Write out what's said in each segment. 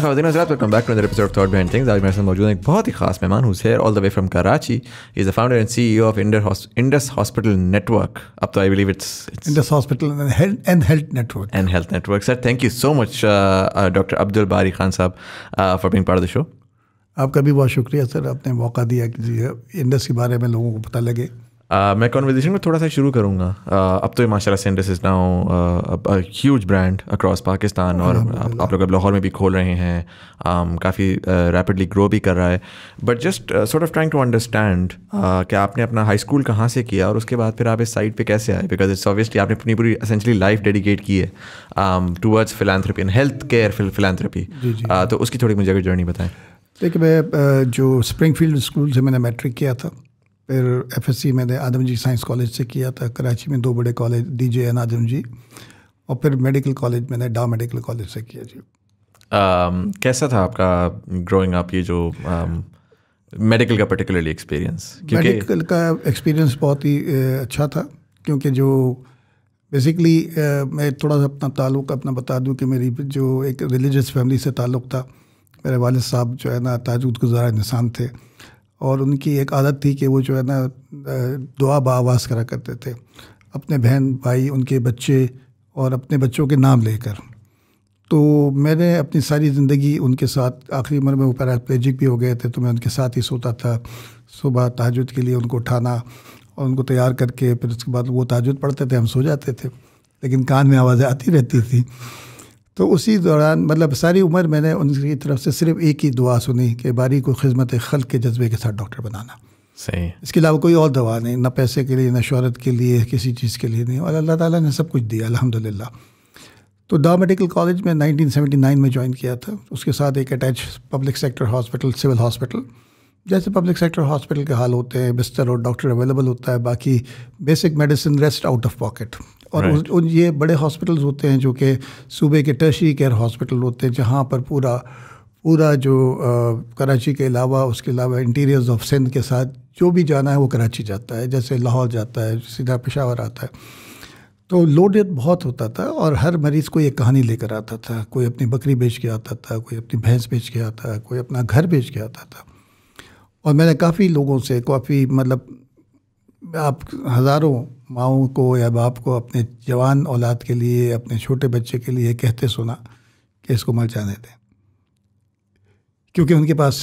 खातिन back to another episode thought behind things आज मेरे साथ मौजूद एक बहुत ही खास मेहमान who's here all the way from Karachi is the founder and CEO of Indus hospital network अब तो I believe it's Indus hospital and health network and health network sir thank you so much doctor Abdul Bari Khan साहब for being part the show आपका भी बहुत शुक्रिया sir आपने मौका दिया कि इंडस के बारे में लोगों को पता लगे Uh, मैं कॉन्वर्जेशन में थोड़ा सा शुरू करूँगा uh, अब तो ये माशाल्लाह Indus is now huge brand across Pakistan और आप, आप लोग अब लाहौर में भी खोल रहे हैं um, काफ़ी रैपिडली uh, ग्रो भी कर रहा है but just sort of trying to understand कि आपने अपना हाई स्कूल कहाँ से किया और उसके बाद फिर आप इस साइड पर कैसे आए बिकॉज इट्स ऑब्वियसली आपने अपनी पूरी असेंशली लाइफ डेडिकेट की है towards philanthropy and health care philanthropy तो उसकी थोड़ी मुझे अगर जर्नी बताएं देखिए मैं जो स्प्रिंगफील्ड स्कूल से मैंने मैट्रिक किया था फिर एफएससी मैंने आदम जी साइंस कॉलेज से किया था कराची में दो बड़े college D J N Adamjee और फिर मेडिकल कॉलेज मैंने डा मेडिकल कॉलेज से किया जी um, कैसा था आपका ग्रोइंग अप ये जो um, मेडिकल का पर्टिकुलरली एक्सपीरियंस मेडिकल का एक्सपीरियंस बहुत ही अच्छा था क्योंकि जो बेसिकली मैं थोड़ा सा अपना ताल्लुक अपना बता दूं कि मेरी जो एक रिलीजियस फैमिली से ताल्लुक़ था मेरे वालद साहब जो है ना ताजुद गुजारा इंसान थे और उनकी एक आदत थी कि वो जो है ना दुआ बावास करा करते थे अपने बहन भाई उनके बच्चे और अपने बच्चों के नाम लेकर तो मैंने अपनी सारी ज़िंदगी उनके साथ आखिरी उम्र में वो पैराप्लेजिक भी हो गए थे तो मैं उनके साथ ही सोता था सुबह तहजद के लिए उनको उठाना और उनको तैयार करके फिर उसके बाद वो ताजुद पढ़ते थे हम सो जाते थे लेकिन कान में आवाज़ें आती रहती थी तो उसी दौरान मतलब सारी उम्र मैंने उनकी तरफ से सिर्फ एक ही दुआ सुनी कि बारी को खिदमत खल के जज्बे के साथ डॉक्टर बनाना सही इसके अलावा कोई और दवा नहीं ना पैसे के लिए ना शहरत के लिए किसी चीज़ के लिए नहीं और अल्लाह ताला ने सब कुछ दिया अल्हम्दुलिल्लाह तो दा मेडिकल कॉलेज में 1979 में ज्वाइन किया था उसके साथ एक attach public sector hospital civil hospital जैसे पब्लिक सेक्टर हॉस्पिटल के हाल होते हैं बिस्तर और डॉक्टर अवेलेबल होता है बाकी basic medicine rest out of pocket और right. उन, ये बड़े हॉस्पिटल्स होते हैं जो कि सूबे के टर्शी केयर हॉस्पिटल होते हैं जहाँ पर पूरा पूरा जो आ, कराची के अलावा उसके अलावा इंटीरियर्स ऑफ सिंध के साथ जो भी जाना है वो कराची जाता है जैसे लाहौर जाता है सीधा पेशावर आता है तो लोडेड बहुत होता था और हर मरीज़ को एक कहानी लेकर आता था कोई अपनी बकरी बेच के आता था कोई अपनी भैंस बेच के आता कोई अपना घर बेच के आता था और मैंने काफ़ी लोगों से काफ़ी मतलब आप हज़ारों माओ को या बाप को अपने जवान औलाद के लिए अपने छोटे बच्चे के लिए कहते सुना कि इसको मर जाने दें क्योंकि उनके पास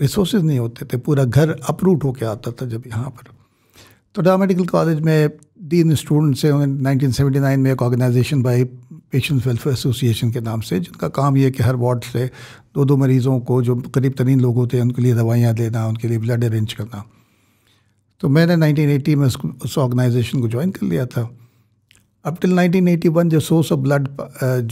रिसोर्स नहीं होते थे पूरा घर अपरूट होके आता था जब यहाँ पर तो डा मेडिकल कॉलेज में तीन स्टूडेंट्स हैं उन्होंने नाइनटीन में एक organisation by patient welfare association के नाम से जिनका काम ये है कि हर वार्ड से दो दो मरीज़ों को जो करीब तरीन लोग होते हैं उनके लिए दवाइयाँ देना उनके लिए ब्लड अरेंज करना तो मैंने 1980 में उस ऑर्गेनाइजेशन को ज्वाइन कर लिया था अब टिल 1981 जो सोर्स ऑफ ब्लड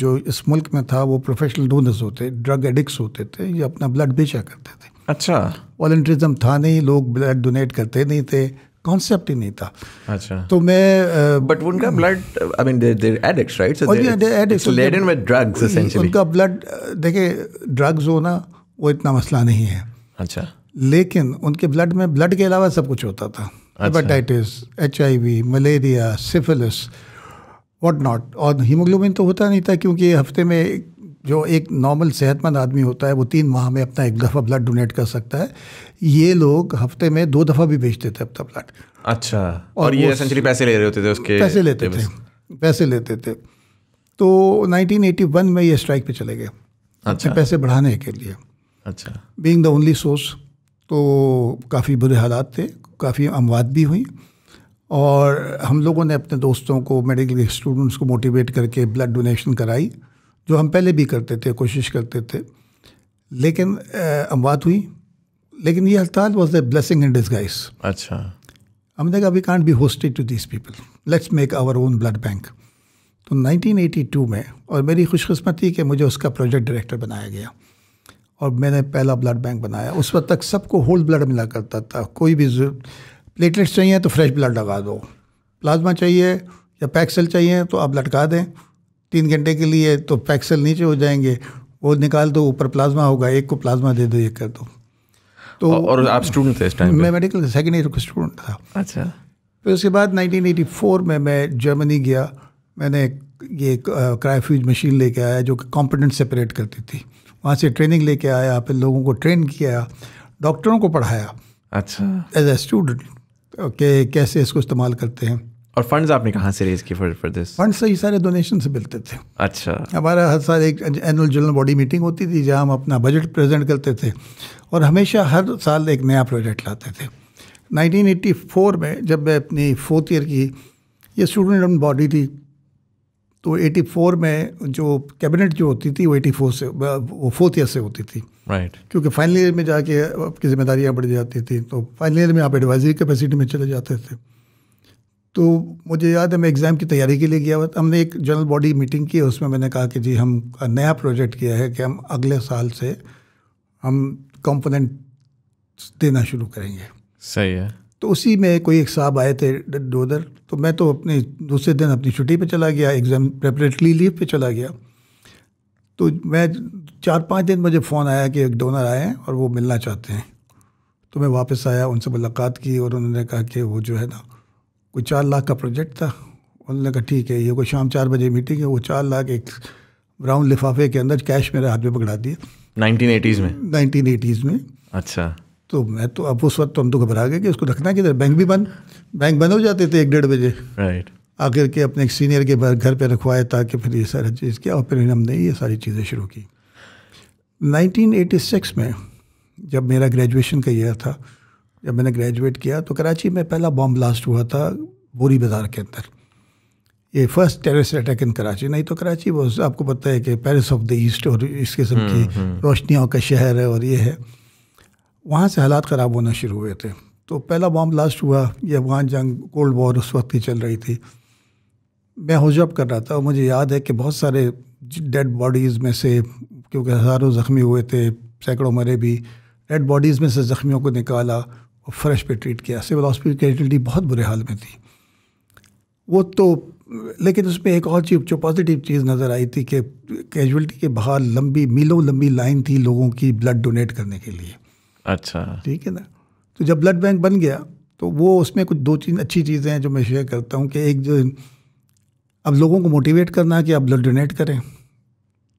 जो इस मुल्क में था वो प्रोफेशनल डोनर्स होते ड्रग एडिक्स होते थे ये अपना ब्लड बेचा करते थे अच्छा वॉल्ट्रिज्म था नहीं लोग ब्लड डोनेट करते नहीं थे कॉन्सेप्ट ही नहीं था अच्छा तो मैं बट उनका blood I mean they they addicts right so they addicts so laden with drugs essentially उनका ब्लड देखिए ड्रग्स होना वो इतना मसला नहीं है अच्छा लेकिन उनके ब्लड में ब्लड के अलावा सब कुछ होता था hepatitis H malaria syphilis what not और हीमोग्लोबिन तो होता नहीं था क्योंकि हफ्ते में जो एक नॉर्मल सेहतमंद आदमी होता है वो तीन माह में अपना एक दफ़ा ब्लड डोनेट कर सकता है ये लोग हफ्ते में दो दफ़ा भी बेचते थे अपना ब्लड अच्छा और, और ये एसेंचुअली पैसे ले रहे होते थे उसके पैसे लेते थे पैसे लेते थे तो 1981 में ये स्ट्राइक पे चले गए अच्छा पैसे बढ़ाने के लिए अच्छा बींग द ओनली सोर्स तो काफ़ी बुरे हालात थे काफ़ी अमवाद भी हुई और हम लोगों ने अपने दोस्तों को मेडिकल स्टूडेंट्स को मोटिवेट करके ब्लड डोनेशन कराई जो हम पहले भी करते थे कोशिश करते थे लेकिन अमवात हुई लेकिन ये हड़ताल was a blessing in disguise अच्छा हमने कहा we can't be hosted to this people let's make our own blood bank तो 1982 में और मेरी खुशकस्मती कि मुझे उसका प्रोजेक्ट डायरेक्टर बनाया गया और मैंने पहला ब्लड बैंक बनाया उस वक्त तक सबको होल्ड ब्लड मिला करता था कोई भी प्लेटलेट्स चाहिए तो फ्रेश ब्लड लगा दो प्लाज्मा चाहिए या पैक्सल चाहिए तो आप लटका दें तीन घंटे के लिए तो पैक्सल नीचे हो जाएंगे वो निकाल दो ऊपर प्लाज्मा होगा एक को प्लाज्मा दे दो एक कर दो तो और आप स्टूडेंट थे इस टाइम मैं मेडिकल सेकेंड ईयर का स्टूडेंट था अच्छा फिर उसके बाद 1984 में मैं जर्मनी गया मैंने ये क्राईफ्यूज मशीन लेके आया जो कि कॉम्पिटेंट सेपरेट करती थी वहाँ से ट्रेनिंग लेके आया फिर लोगों को ट्रेन किया डॉक्टरों को पढ़ाया अच्छा एज ए स्टूडेंट के कैसे इसको इस्तेमाल करते हैं और फंड्स आपने कहाँ से रेज किए फॉर फॉर दिस फंड सही सारे डोनेशन से मिलते थे अच्छा हमारा हर साल एक एनुअल जनरल बॉडी मीटिंग होती थी जहाँ हम अपना बजट प्रेजेंट करते थे और हमेशा हर साल एक नया प्रोजेक्ट लाते थे 1984 में जब मैं अपनी फोर्थ ईयर की ये स्टूडेंट बॉडी थी तो 84 में जो कैबिनेट जो होती थी वो 84 से वो फोर्थ ईयर से होती थी राइट right. क्योंकि फाइनल ईयर में जाके आपकी जिम्मेदारियाँ बढ़ जाती थी तो फाइनल ईयर में आप एडवाइजरी कैपेसिटी में चले जाते थे तो मुझे याद है मैं एग्ज़ाम की तैयारी के लिए गया हुआ था हमने एक जनरल बॉडी मीटिंग की उसमें मैंने कहा कि जी हम नया प्रोजेक्ट किया है कि हम अगले साल से हम कंपोनेंट देना शुरू करेंगे सही है तो उसी में कोई एक साहब आए थे डोदर तो मैं तो अपने दूसरे दिन अपनी छुट्टी पे चला गया एग्ज़ाम प्रेपरेटली लीव पे चला गया तो मैं चार पाँच दिन मुझे फ़ोन आया कि एक डोनर आए हैं और वो मिलना चाहते हैं तो मैं वापस आया उनसे मुलाकात की और उन्होंने कहा कि वो जो है ना वो चार लाख का प्रोजेक्ट था उन्होंने कहा ठीक है ये को शाम चार बजे मीटिंग है वो चार लाख एक ब्राउन लिफाफे के अंदर कैश मेरे हाथ में पकड़ा दिया नाइनटीन एटीज़ में नाइनटीन एटीज़ में अच्छा तो मैं तो अब उस वक्त तो हम तो घबरा गए कि उसको रखना किधर बैंक भी बंद बैंक बंद हो जाते थे एक डेढ़ बजे राइट आकर के अपने एक सीनियर के घर पर रखवाए ताकि फिर ये सारी चीज़ किया और फिर हमने ये सारी चीज़ें शुरू की 1986 में जब मेरा ग्रेजुएशन का ईयर था जब मैंने ग्रेजुएट किया तो कराची में पहला बॉम्ब ब्लास्ट हुआ था बोरी बाज़ार के अंदर ये first terrorist attack in Karachi नहीं तो कराची वो आपको पता है कि पेरिस ऑफ द ईस्ट और इस किस्म की हम्म, हम्म। रोशनियों का शहर है और ये है वहाँ से हालात ख़राब होना शुरू हुए थे तो पहला बॉम्ब ब्लास्ट हुआ ये अफगान जंग कोल्ड वॉर उस वक्त ही चल रही थी मैं हजब कर रहा था और मुझे याद है कि बहुत सारे डेड बॉडीज़ में से क्योंकि हज़ारों ज़ख्मी हुए थे सैकड़ों मरे भी डेड बॉडीज़ में से ज़ख्मियों को निकाला फ्रेश पे ट्रीट किया सिविल हॉस्पिटल की कैजुअलिटी बहुत बुरे हाल में थी वो तो लेकिन उसमें एक और चीज जो पॉजिटिव चीज़ नज़र आई थी कि कैजुअलिटी के बाहर लंबी मीलों लंबी लाइन थी लोगों की ब्लड डोनेट करने के लिए अच्छा ठीक है ना तो जब ब्लड बैंक बन गया तो वो उसमें कुछ दो तीन अच्छी चीज़ें हैं जो मैं शेयर करता हूँ कि एक जो अब लोगों को मोटिवेट करना कि आप ब्लड डोनेट करें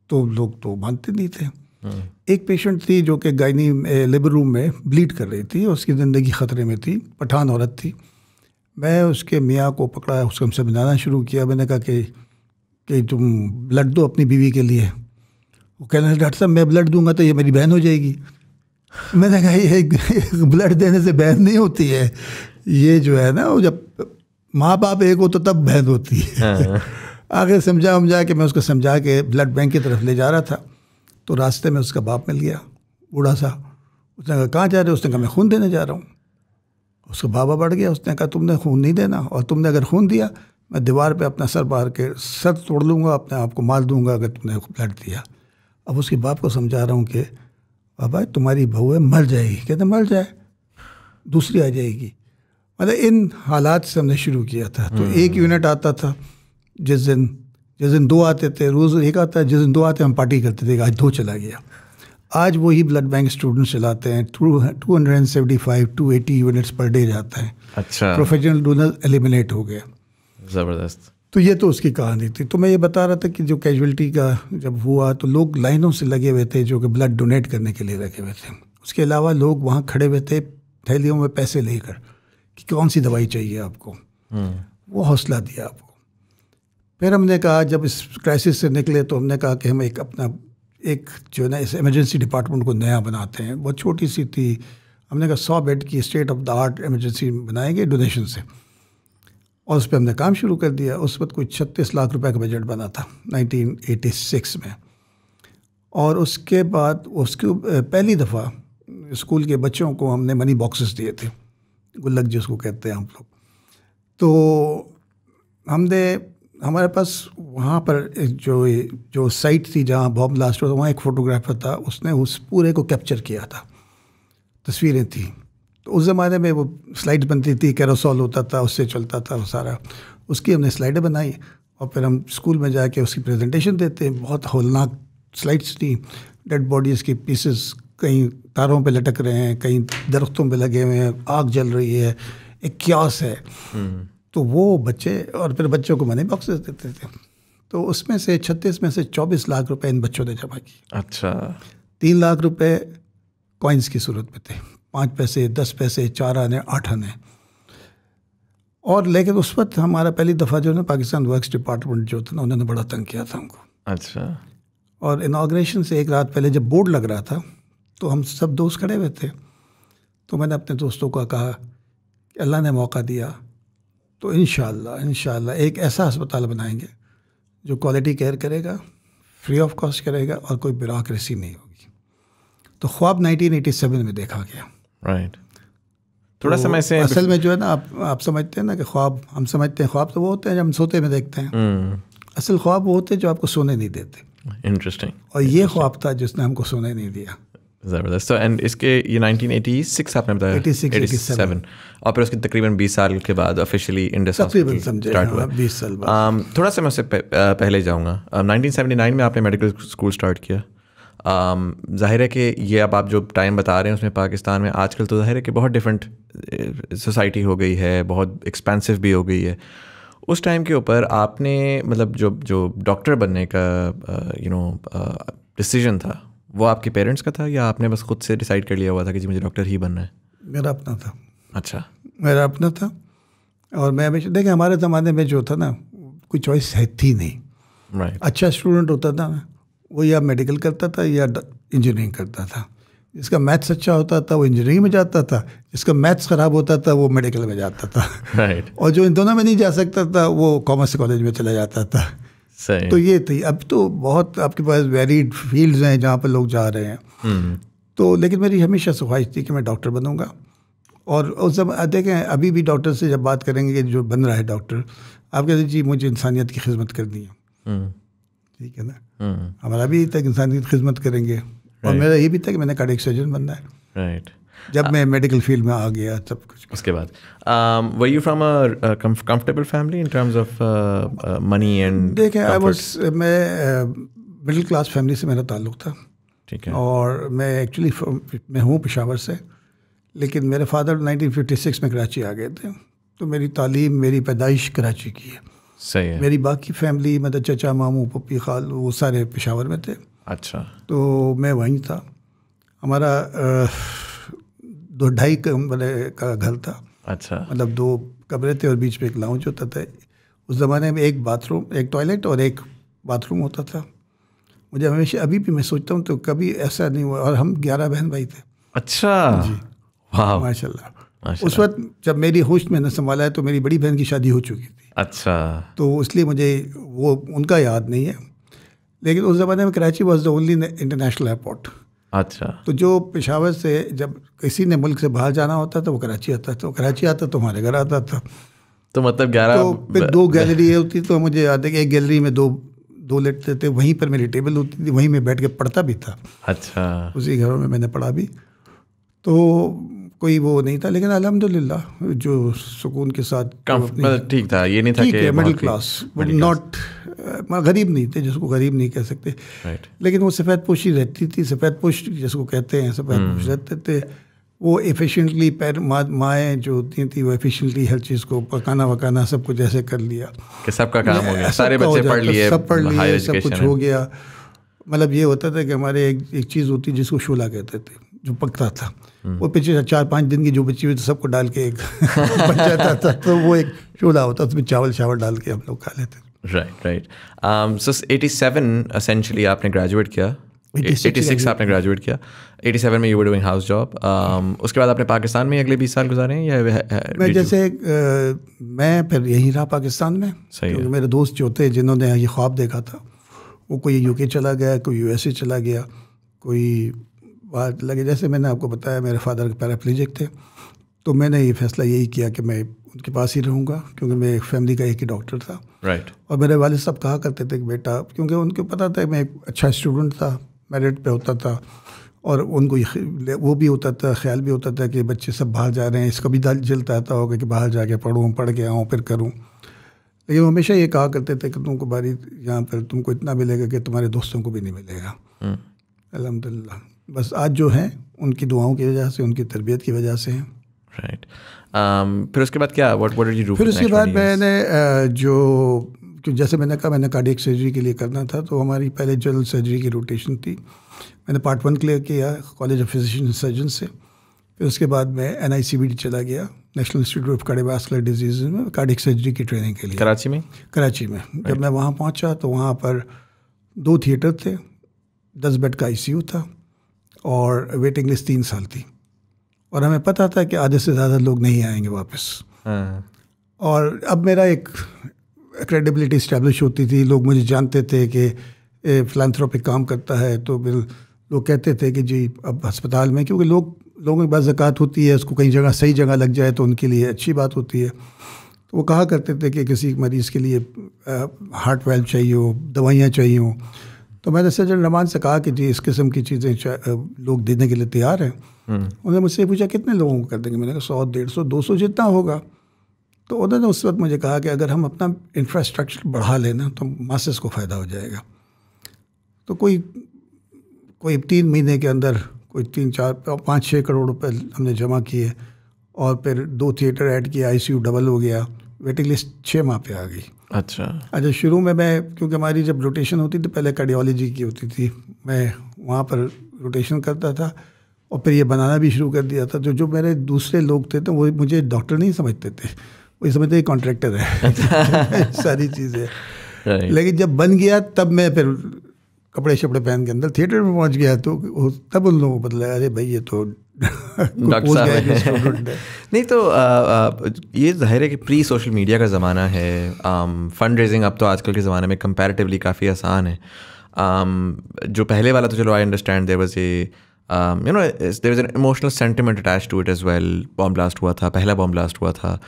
तो लोग तो मानते नहीं थे हम्म। एक पेशेंट थी जो कि गायनी लेबर रूम में ब्लीड कर रही थी उसकी ज़िंदगी ख़तरे में थी पठान औरत थी मैं उसके मियाँ को पकड़ा उसको हमसे बनाना शुरू किया मैंने कहा कि कि तुम ब्लड दो अपनी बीवी के लिए वो कहने डॉक्टर साहब मैं ब्लड दूंगा तो ये मेरी बहन हो जाएगी मैंने कहा ये ब्लड देने से बहन नहीं होती है ये जो है ना वो जब माँ बाप एक हो तो तब बहन होती है हाँ। आगे समझा उमझा के मैं उसको समझा के ब्लड बैंक की तरफ ले जा रहा था तो रास्ते में उसका बाप मिल गया बूढ़ा सा उसने कहा कहाँ जा रहे हो उसने कहा मैं खून देने जा रहा हूँ उसका बाबा बढ़ गया उसने कहा तुमने खून नहीं देना और तुमने अगर खून दिया मैं दीवार पे अपना सर पार के सर तोड़ लूँगा अपने आप को मार दूँगा अगर तुमने ब्लड दिया अब उसके बाप को समझा रहा हूँ कि बाबा तुम्हारी बहू है मर जाएगी कहते मर जाए दूसरी आ जाएगी मतलब इन हालात से हमने शुरू किया था तो हम्म। एक यूनिट आता था जिस दिन जिस दिन दो आते थे रोज़ एक आता है जिस दिन दो आते हम पार्टी करते थे आज दो चला गया आज वही ब्लड बैंक स्टूडेंट्स चलाते हैं two two hundred and seventy five to eighty units per day जाता है अच्छा प्रोफेशनल डोनर एलिमिनेट हो गया ज़बरदस्त तो ये तो उसकी कहानी थी तो मैं ये बता रहा था कि जो कैजुअलिटी का जब हुआ तो लोग लाइनों से लगे हुए थे जो कि ब्लड डोनेट करने के लिए लगे हुए थे उसके अलावा लोग वहाँ खड़े हुए थे थैलियों में पैसे लेकर कि कौन सी दवाई चाहिए आपको हम्म। वो हौसला दिया आपको फिर हमने कहा जब इस क्राइसिस से निकले तो हमने कहा कि हम एक अपना एक जो है ना इस एमरजेंसी डिपार्टमेंट को नया बनाते हैं बहुत छोटी सी थी हमने कहा सौ बेड की state of the art emergency बनाएंगे डोनेशन से और उस पर हमने काम शुरू कर दिया उस वक्त कुछ छत्तीस लाख रुपए का बजट बना था 1986 में और उसके बाद उसके पहली दफ़ा स्कूल के बच्चों को हमने मनी बॉक्सेस दिए थे गुल्लक जिसको कहते हैं हम लोग तो हमने हमारे पास वहाँ पर जो जो साइट थी जहाँ बॉम ब्लास्ट हुआ था वहाँ एक फ़ोटोग्राफर था उसने उस पूरे को कैप्चर किया था तस्वीरें थी तो उस ज़माने में वो स्लाइड बनती थी कैरोसॉल होता था उससे चलता था वो सारा उसकी हमने स्लाइडें बनाई और फिर हम स्कूल में जाके उसकी प्रेजेंटेशन देते बहुत होलनाक स्लाइड्स थी डेड बॉडीज़ के पीसेस कहीं तारों पे लटक रहे हैं कहीं दरख्तों पे लगे हुए हैं आग जल रही है एक क्यास है हम्म। तो वो बच्चे और फिर बच्चों को मनी बॉक्सेस देते थे तो उसमें से छत्तीस में से चौबीस लाख रुपए इन बच्चों ने जमा की अच्छा तीन लाख रुपए कॉइन्स की सूरत में थे पाँच पैसे दस पैसे चार आने आठ आने और लेकिन उस वक्त हमारा पहली दफ़ा जो है पाकिस्तान वर्क्स डिपार्टमेंट जो था ना उन्होंने बड़ा तंग किया था हमको अच्छा और इनाग्रेशन से एक रात पहले जब बोर्ड लग रहा था तो हम सब दोस्त खड़े हुए थे तो मैंने अपने दोस्तों का कहा कि अल्लाह ने मौका दिया तो इन शह एक ऐसा अस्पताल बनाएंगे जो क्वालिटी केयर करेगा फ्री ऑफ कॉस्ट करेगा और कोई ब्यूरोसी नहीं होगी तो ख्वाब 1987 में देखा गया राइट right. थोड़ा तो समय से असल में जो है ना आप आप समझते हैं ना कि ख्वाब हम समझते हैं ख्वाब तो वो होते हैं जब हम सोते में देखते हैं mm. असल ख्वाब वो होते हैं जो आपको सोने नहीं देते इंटरेस्टिंग और ये ख्वाब था जिसने हमको सोने नहीं दिया ज़बरदस्त तो एंड इसके ये 1986 आपने बताया 86 87 और फिर उसके तकरीबन 20 साल के बाद ऑफिशियली इंडस तकरीबन समझे स्टार्ट हाँ, हुआ 20 साल बाद um, थोड़ा सा मैं उससे पहले जाऊँगा um, 1979 में आपने मेडिकल स्कूल स्टार्ट किया um, जाहिर है कि ये अब आप जो टाइम बता रहे हैं उसमें पाकिस्तान में आजकल तो जाहिर है कि बहुत डिफरेंट सोसाइटी हो गई है बहुत एक्सपेंसिव भी हो गई है उस टाइम के ऊपर आपने मतलब जो जो डॉक्टर बनने का यू नो डिसीजन था वो आपके पेरेंट्स का था या आपने बस खुद से डिसाइड कर लिया हुआ था कि जी मुझे डॉक्टर ही बनना है मेरा अपना था अच्छा मेरा अपना था और मैं हमेशा देखें हमारे ज़माने में जो था ना कोई चॉइस है थी नहीं right. अच्छा स्टूडेंट होता था वो या मेडिकल करता था या इंजीनियरिंग करता था जिसका मैथ्स अच्छा होता था वो इंजीनियरिंग में जाता था जिसका मैथ्स ख़राब होता था वो मेडिकल में जाता था right. और जो इन दोनों में नहीं जा सकता था वो कॉमर्स कॉलेज में चला जाता था तो ये थी तो अब तो बहुत आपके पास वेरीड फील्ड्स हैं जहाँ पर लोग जा रहे हैं हम्म। तो लेकिन मेरी हमेशा ख्वाहिश थी कि मैं डॉक्टर बनूंगा और उस जब देखें अभी भी डॉक्टर से जब बात करेंगे कि जो बन रहा है डॉक्टर आप कहते जी मुझे इंसानियत की खिदमत करनी है हम्म। ठीक है ना हम्म। हमारा भी तक इंसानियत की खिदमत करेंगे और मेरा ये भी था कि मैंने कार्डिक सर्जन बनना है राइट जब मैं मेडिकल फील्ड में आ गया सब कुछ उसके बाद were you from a comfortable family in terms of money and देखें आई वाज मैं मिडिल क्लास फैमिली से मेरा ताल्लुक था ठीक है और मैं एक्चुअली मैं हूँ पेशावर से लेकिन मेरे फादर 1956 में कराची आ गए थे तो मेरी तालीम मेरी पैदाइश कराची की है सही है मेरी बाकी फैमिली मतलब चचा मामू पप्पी खाल वो सारे पेशावर में थे अच्छा तो मैं वहीं था हमारा आ, uh, दो ढाई कमरे का घर था अच्छा मतलब दो कमरे थे और बीच में एक लाउंज होता था उस ज़माने में एक बाथरूम एक टॉयलेट और एक बाथरूम होता था मुझे हमेशा अभी भी मैं सोचता हूँ तो कभी ऐसा नहीं हुआ और हम ग्यारह बहन भाई थे अच्छा जी माशा उस वक्त जब मेरी होश में न संभाला है तो मेरी बड़ी बहन की शादी हो चुकी थी अच्छा तो इसलिए मुझे वो उनका याद नहीं है लेकिन उस ज़माने में Karachi was the only international airport अच्छा तो जो पेशावर से जब किसी ने मुल्क से बाहर जाना होता था तो वो कराची आता था तो कराची आता तो हमारे घर आता था तो मतलब ग्यारह तो फिर दो गैलरी होती तो मुझे याद है कि एक गैलरी में दो दो लेटते थे वहीं पर मेरी टेबल होती थी वहीं मैं बैठ के पढ़ता भी था अच्छा उसी घरों में मैंने पढ़ा भी तो कोई वो नहीं था लेकिन अलहमदिल्ला जो सुकून के साथ मतलब ठीक था ये नहीं था कि मिडिल क्लास बट नॉट गरीब नहीं थे जिसको गरीब नहीं कह सकते लेकिन वो सफ़ेद पोशी रहती थी सफ़ेद पोश जिसको कहते हैं सफ़ेद पोश hmm. रहते थे वो एफिशिएंटली पैर माएँ जो होती थी वो एफिशिएंटली हर चीज़ को पकाना वकाना सब कुछ ऐसे कर लिया कि सबका काम हो गया सारे बच्चे पढ़ लिए सब पढ़ लिए सब कुछ हो गया मतलब ये होता था कि हमारे एक एक चीज़ होती जिसको शोला कहते थे जो पकता था वो पिछले चार पाँच दिन की जो बची हुई थी सबको डाल के एक बच जाता था तो वो एक चूल्हा होता उसमें चावल चावल डाल के हम लोग खा लेते right right so eighty seven essentially आपने ग्रेजुएट किया एटी सिक्स आपने ग्रेजुएट किया एटी सेवन में यू डूइंग हाउस जॉब उसके बाद आपने पाकिस्तान में अगले बीस साल गुजारे हैं या है, मैं जैसे आ, मैं फिर यहीं रहा पाकिस्तान में सही क्योंकि मेरे दोस्त जो थे जिन्होंने ये ख्वाब देखा था वो कोई यूके चला गया कोई यूएसए चला गया कोई बात लगे जैसे मैंने आपको बताया मेरे फादर के पैराप्लीजिक थे तो मैंने ये फैसला यही किया कि मैं उनके पास ही रहूँगा क्योंकि मैं एक फैमिली का एक ही डॉक्टर था राइट right. और मेरे वाले सब कहा करते थे कि बेटा क्योंकि उनको पता था मैं एक अच्छा स्टूडेंट था मेरिट पे होता था और उनको वो भी होता था ख्याल भी होता था कि बच्चे सब बाहर जा रहे हैं इसका भी जलता आता होगा कि बाहर जाके पढ़ूँ पढ़ के आऊँ फिर करूँ लेकिन हमेशा ये कहा करते थे कि तुमको बारी यहाँ पर तुमको इतना मिलेगा कि तुम्हारे दोस्तों को भी नहीं मिलेगा हम्म। अलहमदिल्ला बस आज जो हैं उनकी दुआओं की वजह से उनकी तरबियत की वजह से राइट um, फिर उसके बाद क्या व्हाट व्हाट डू फिर उसके बाद मैंने जो जैसे मैंने कहा मैंने कार्डियक सर्जरी के लिए करना था तो हमारी पहले जनरल सर्जरी की रोटेशन थी मैंने पार्ट वन क्लियर किया कॉलेज ऑफ फिजिशन सर्जन से फिर उसके बाद मैं एन चला गया national institute of cardiovascular disease में कार्डिक सर्जरी की ट्रेनिंग के लिए कराची में कराची में जब मैं वहाँ पहुँचा तो वहाँ पर दो थिएटर थे दस बेड का आई था और वेटिंग लिस्ट तीन साल थी और हमें पता था कि आधे से ज़्यादा लोग नहीं आएंगे वापस हाँ। और अब मेरा एक क्रेडिबिलिटी इस्टेब्लिश होती थी लोग मुझे जानते थे कि फिलानथ्रोपिक काम करता है तो फिर लोग कहते थे कि जी अब अस्पताल में क्योंकि लोग लोगों के पास ज़क़़त होती है उसको कहीं जगह सही जगह लग जाए तो उनके लिए अच्छी बात होती है तो वो कहा करते थे कि किसी मरीज़ के लिए हार्ट वेल्व चाहिए हो दवाइयाँ चाहिए हो तो मैंने सजल रहमान से कहा कि जी इस किस्म की चीज़ें लोग देने के लिए तैयार हैं हम्म। उन्होंने मुझसे पूछा कितने लोगों को कर देंगे मैंने कहा सौ डेढ़ सौ दो सौ जितना होगा तो उन्होंने उस वक्त मुझे कहा कि अगर हम अपना इंफ्रास्ट्रक्चर बढ़ा लेना तो मासेस को फ़ायदा हो जाएगा तो कोई कोई तीन महीने के अंदर कोई तीन चार पाँच छः करोड़ रुपए हमने जमा किए और फिर दो थिएटर ऐड किया आईसीयू डबल हो गया वेटिंग लिस्ट छः माह पे आ गई अच्छा अच्छा शुरू में मैं क्योंकि हमारी जब रोटेशन होती थी तो पहले कार्डियोलॉजी की होती थी मैं वहाँ पर रोटेशन करता था और फिर ये बनाना भी शुरू कर दिया था जो तो जो मेरे दूसरे लोग थे तो वो मुझे डॉक्टर नहीं समझते थे वो समझते कॉन्ट्रैक्टर है अच्छा। सारी चीज़ें लेकिन जब बन गया तब मैं फिर कपड़े शपड़े पहन के अंदर थिएटर में पहुंच गया तो तब उन लोगों को पता लगा अरे भाई ये तो डॉक्टर नहीं तो आ, आ, ये जाहिर है कि प्री सोशल मीडिया का ज़माना है आम, फंड रेजिंग अब तो आजकल के ज़माने में कंपैरेटिवली काफ़ी आसान है आम, um, जो पहले वाला तो चलो I understand there was a you know there is an emotional sentiment attach to it as well bomb blast हुआ था पहला बॉम्ब ब्लास्ट हुआ था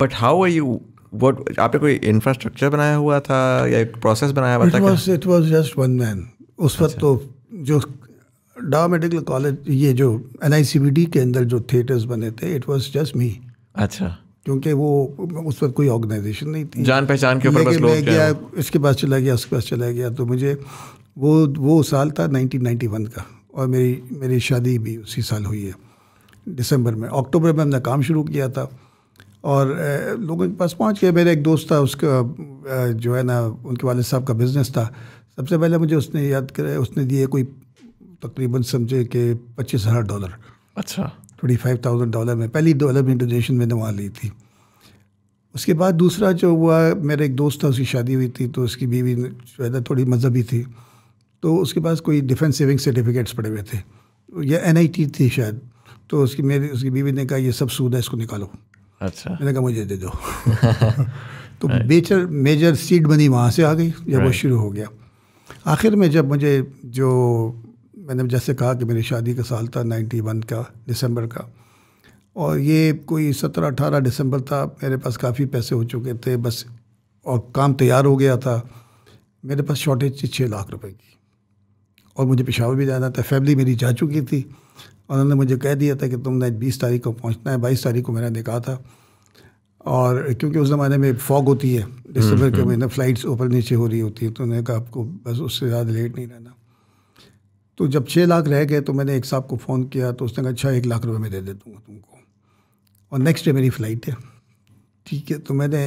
but how are you what आपने कोई इंफ्रास्ट्रक्चर बनाया हुआ था या एक प्रोसेस बनाया हुआ था it was just one man उस वक्त अच्छा। तो जो डा मेडिकल कॉलेज ये जो एन के अंदर जो थिएटर्स बने थे इट वाज जस्ट मी अच्छा क्योंकि वो उस वक्त कोई ऑर्गेनाइजेशन नहीं थी जान पहचान के ऊपर बस लोग गया इसके पास चला गया उसके पास चला गया तो मुझे वो वो साल था 1991 का और मेरी मेरी शादी भी उसी साल हुई है दिसंबर में अक्टूबर में हमने काम शुरू किया था और लोगों के पास पहुंच गया मेरे एक दोस्त था उसका जो है ना उनके वाले साहब का बिज़नेस था सबसे पहले मुझे उसने याद कर उसने दिए कोई तकरीबन समझे कि पच्चीस हज़ार डॉलर अच्छा ट्वेंटी फाइव थाउजेंड डॉलर में पहली डॉलर में डोनेशन मैंने वहाँ ली थी उसके बाद दूसरा जो हुआ मेरा एक दोस्त था उसकी शादी हुई थी तो उसकी बीवी जो है ना थोड़ी मजहबी थी तो उसके पास कोई डिफेंस सेविंग सर्टिफिकेट्स पड़े हुए थे या एन थी शायद तो उसकी मेरी उसकी बीवी ने कहा ये सब सूद है इसको निकालो अच्छा मैंने कहा मुझे दे दो तो बेचर मेजर सीट बनी वहाँ से आ गई जब वो शुरू हो गया आखिर में जब मुझे जो मैंने जैसे कहा कि मेरी शादी का साल था नाइन्टी वन का दिसंबर का और ये कोई सत्रह अठारह दिसंबर था मेरे पास काफ़ी पैसे हो चुके थे बस और काम तैयार हो गया था मेरे पास शॉर्टेज थी छः लाख रुपए की और मुझे पेशावर भी जाना था फैमिली मेरी जा चुकी थी उन्होंने मुझे कह दिया था कि तुमने बीस तारीख को पहुँचना है बाईस तारीख को मैंने देखा था और क्योंकि उस ज़माने में फॉग होती है हम्म, दिसंबर के हम्म। महीने फ्लाइट्स ऊपर नीचे हो रही होती है तो उन्होंने कहा आपको बस उससे ज़्यादा लेट नहीं रहना तो जब छः लाख रह गए तो मैंने एक साहब को फ़ोन किया तो उसने कहा अच्छा एक लाख रुपये मैं दे देता हूँ तुमको और नेक्स्ट डे मेरी फ़्लाइट है ठीक है तो मैंने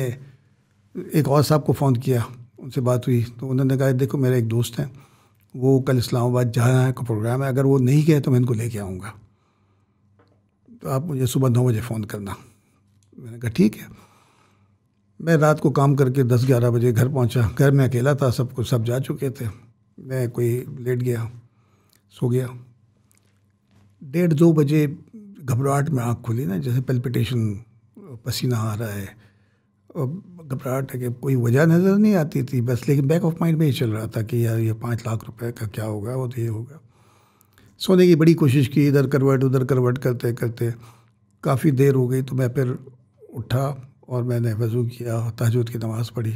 एक और साहब को फ़ोन किया उनसे बात हुई तो उन्होंने कहा देखो मेरे एक दोस्त हैं वो कल इस्लामाबाद जाना का प्रोग्राम है अगर वो नहीं गए तो मैं इनको लेके आऊँगा तो आप मुझे सुबह नौ बजे फ़ोन करना मैंने कहा ठीक है मैं रात को काम करके दस ग्यारह बजे घर पहुंचा घर में अकेला था सब कुछ सब जा चुके थे मैं कोई लेट गया सो गया डेढ़ दो बजे घबराहट में आँख खुली ना जैसे पेल्पिटेशन पसीना आ रहा है और घबराहट है कि कोई वजह नज़र नहीं आती थी बस लेकिन बैक ऑफ माइंड में ही चल रहा था कि यार ये पाँच लाख रुपए का क्या होगा वो तो ये होगा सोने की बड़ी कोशिश की इधर करवट उधर करवट करते करते काफ़ी देर हो गई तो मैं फिर उठा और मैंने वज़ू किया तहजद की नमाज़ पढ़ी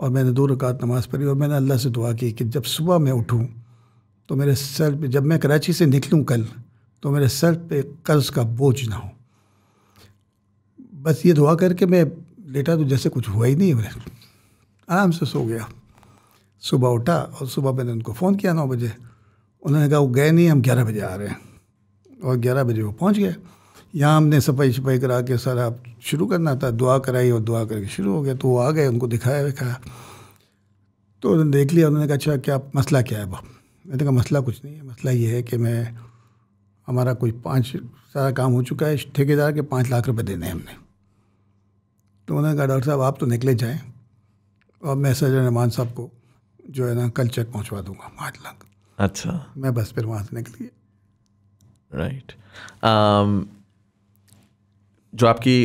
और मैंने दो रकात नमाज़ पढ़ी और मैंने अल्लाह से दुआ की कि जब सुबह मैं उठूँ तो मेरे सर पे जब मैं कराची से निकलूँ कल तो मेरे सर पे कर्ज़ का बोझ ना हो बस ये दुआ करके मैं लेटा तो जैसे कुछ हुआ ही नहीं आराम से सो गया सुबह उठा और सुबह मैंने उनको फ़ोन किया नौ बजे उन्होंने कहा वो गए नहीं हम ग्यारह बजे आ रहे हैं और ग्यारह बजे वो पहुंच गए यहाँ हमने सफाई शफाई करा के सर आप शुरू करना था दुआ कराई और दुआ करके शुरू हो गया तो वो आ गए उनको दिखाया दिखाया तो उन्होंने देख लिया उन्होंने कहा अच्छा क्या मसला क्या है बाप मैंने कहा मसला कुछ नहीं है मसला ये है कि मैं हमारा कोई पाँच सारा काम हो चुका है ठेकेदार के पाँच लाख रुपए देने हैं हमने तो उन्होंने कहा डॉक्टर साहब आप तो निकले जाएँ और मैं सजन रहमान साहब को जो है ना कल चेक पहुँचवा दूंगा आठ लाख अच्छा मैं बस फिर वहाँ से निकल गया राइट जो आपकी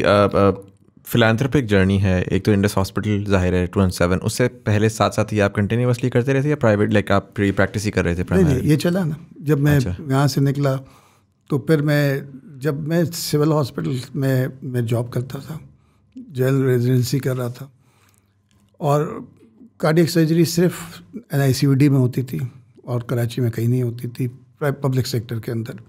फिलानथ्रपिक जर्नी है एक तो इंडस हॉस्पिटल जाहिर है टू सेवन उससे पहले साथ साथ ही आप कंटिन्यूसली करते रहे थे या प्राइवेट लाइक आप प्री प्रैक्टिस ही कर रहे थे नहीं, नहीं ये चला ना जब मैं अच्छा। यहाँ से निकला तो फिर मैं जब मैं सिविल हॉस्पिटल में मैं जॉब करता था जेल रेजिडेंसी कर रहा था और कार्डियक सर्जरी सिर्फ एन में होती थी और कराची में कहीं नहीं होती थी पब्लिक सेक्टर के अंदर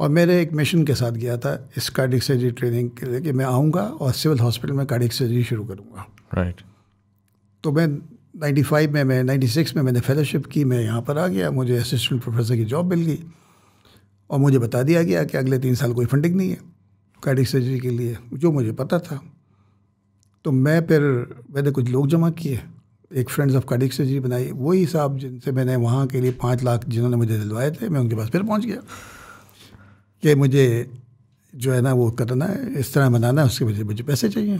और मेरे एक मिशन के साथ गया था इस कार्डिक सर्जरी ट्रेनिंग के लिए कि मैं आऊँगा और सिविल हॉस्पिटल में कार्डिक सर्जरी शुरू करूँगा राइट right. तो मैं 95 में मैं 96 में मैंने फेलोशिप की मैं यहाँ पर आ गया मुझे असिस्टेंट प्रोफेसर की जॉब मिल गई और मुझे बता दिया गया कि अगले तीन साल कोई फंडिंग नहीं है कार्डिक सर्जरी के लिए जो मुझे पता था तो मैं फिर मैंने कुछ लोग जमा किए एक फ्रेंड्स ऑफ कार्डिक सर्जरी बनाई वही साहब जिनसे मैंने वहाँ के लिए पाँच लाख जिन्होंने मुझे दिलवाए थे मैं उनके पास फिर पहुँच गया कि मुझे जो है ना वो करना है इस तरह बनाना है उसके वजह मुझे पैसे चाहिए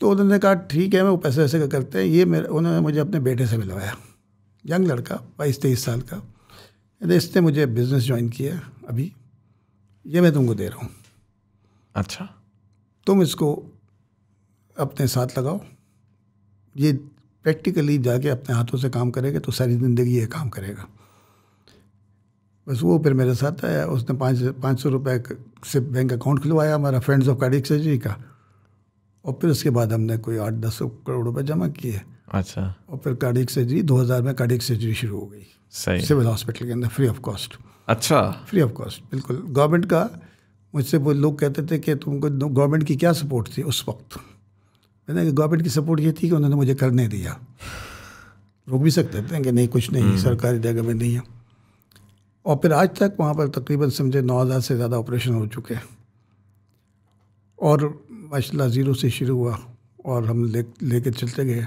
तो उन्होंने कहा ठीक है मैं वो पैसे वैसे का करते हैं ये मेरे उन्होंने मुझे अपने बेटे से मिलवाया यंग लड़का बाईस तेईस साल का इसने मुझे बिज़नेस ज्वाइन किया अभी ये मैं तुमको दे रहा हूँ अच्छा तुम इसको अपने साथ लगाओ ये प्रैक्टिकली जाके अपने हाथों से काम करेगा तो सारी ज़िंदगी ये काम करेगा बस वो फिर मेरे साथ आया उसने पाँच पाँच सौ रुपये से बैंक अकाउंट खुलवाया हमारा फ्रेंड्स ऑफ कार्डिक सर्जरी का और फिर उसके बाद हमने कोई आठ दस करोड़ रुपये जमा किए अच्छा और फिर कार्डिक सर्जरी हज़ार में कार्डिक सर्जरी शुरू हो गई सिविल हॉस्पिटल के अंदर फ्री ऑफ कॉस्ट अच्छा फ्री ऑफ कॉस्ट बिल्कुल गवर्नमेंट का मुझसे वो लोग कहते थे कि तुमको गवर्नमेंट की क्या सपोर्ट थी उस वक्त मैंने गवर्नमेंट की सपोर्ट ये थी कि उन्होंने मुझे करने दिया रोक भी सकते थे कि नहीं कुछ नहीं हम्म। सरकारी जगह में नहीं है और फिर आज तक वहाँ पर तकरीबन समझे नौ हज़ार से ज़्यादा ऑपरेशन हो चुके हैं और माशा ज़ीरो से शुरू हुआ और हम ले लेके चलते गए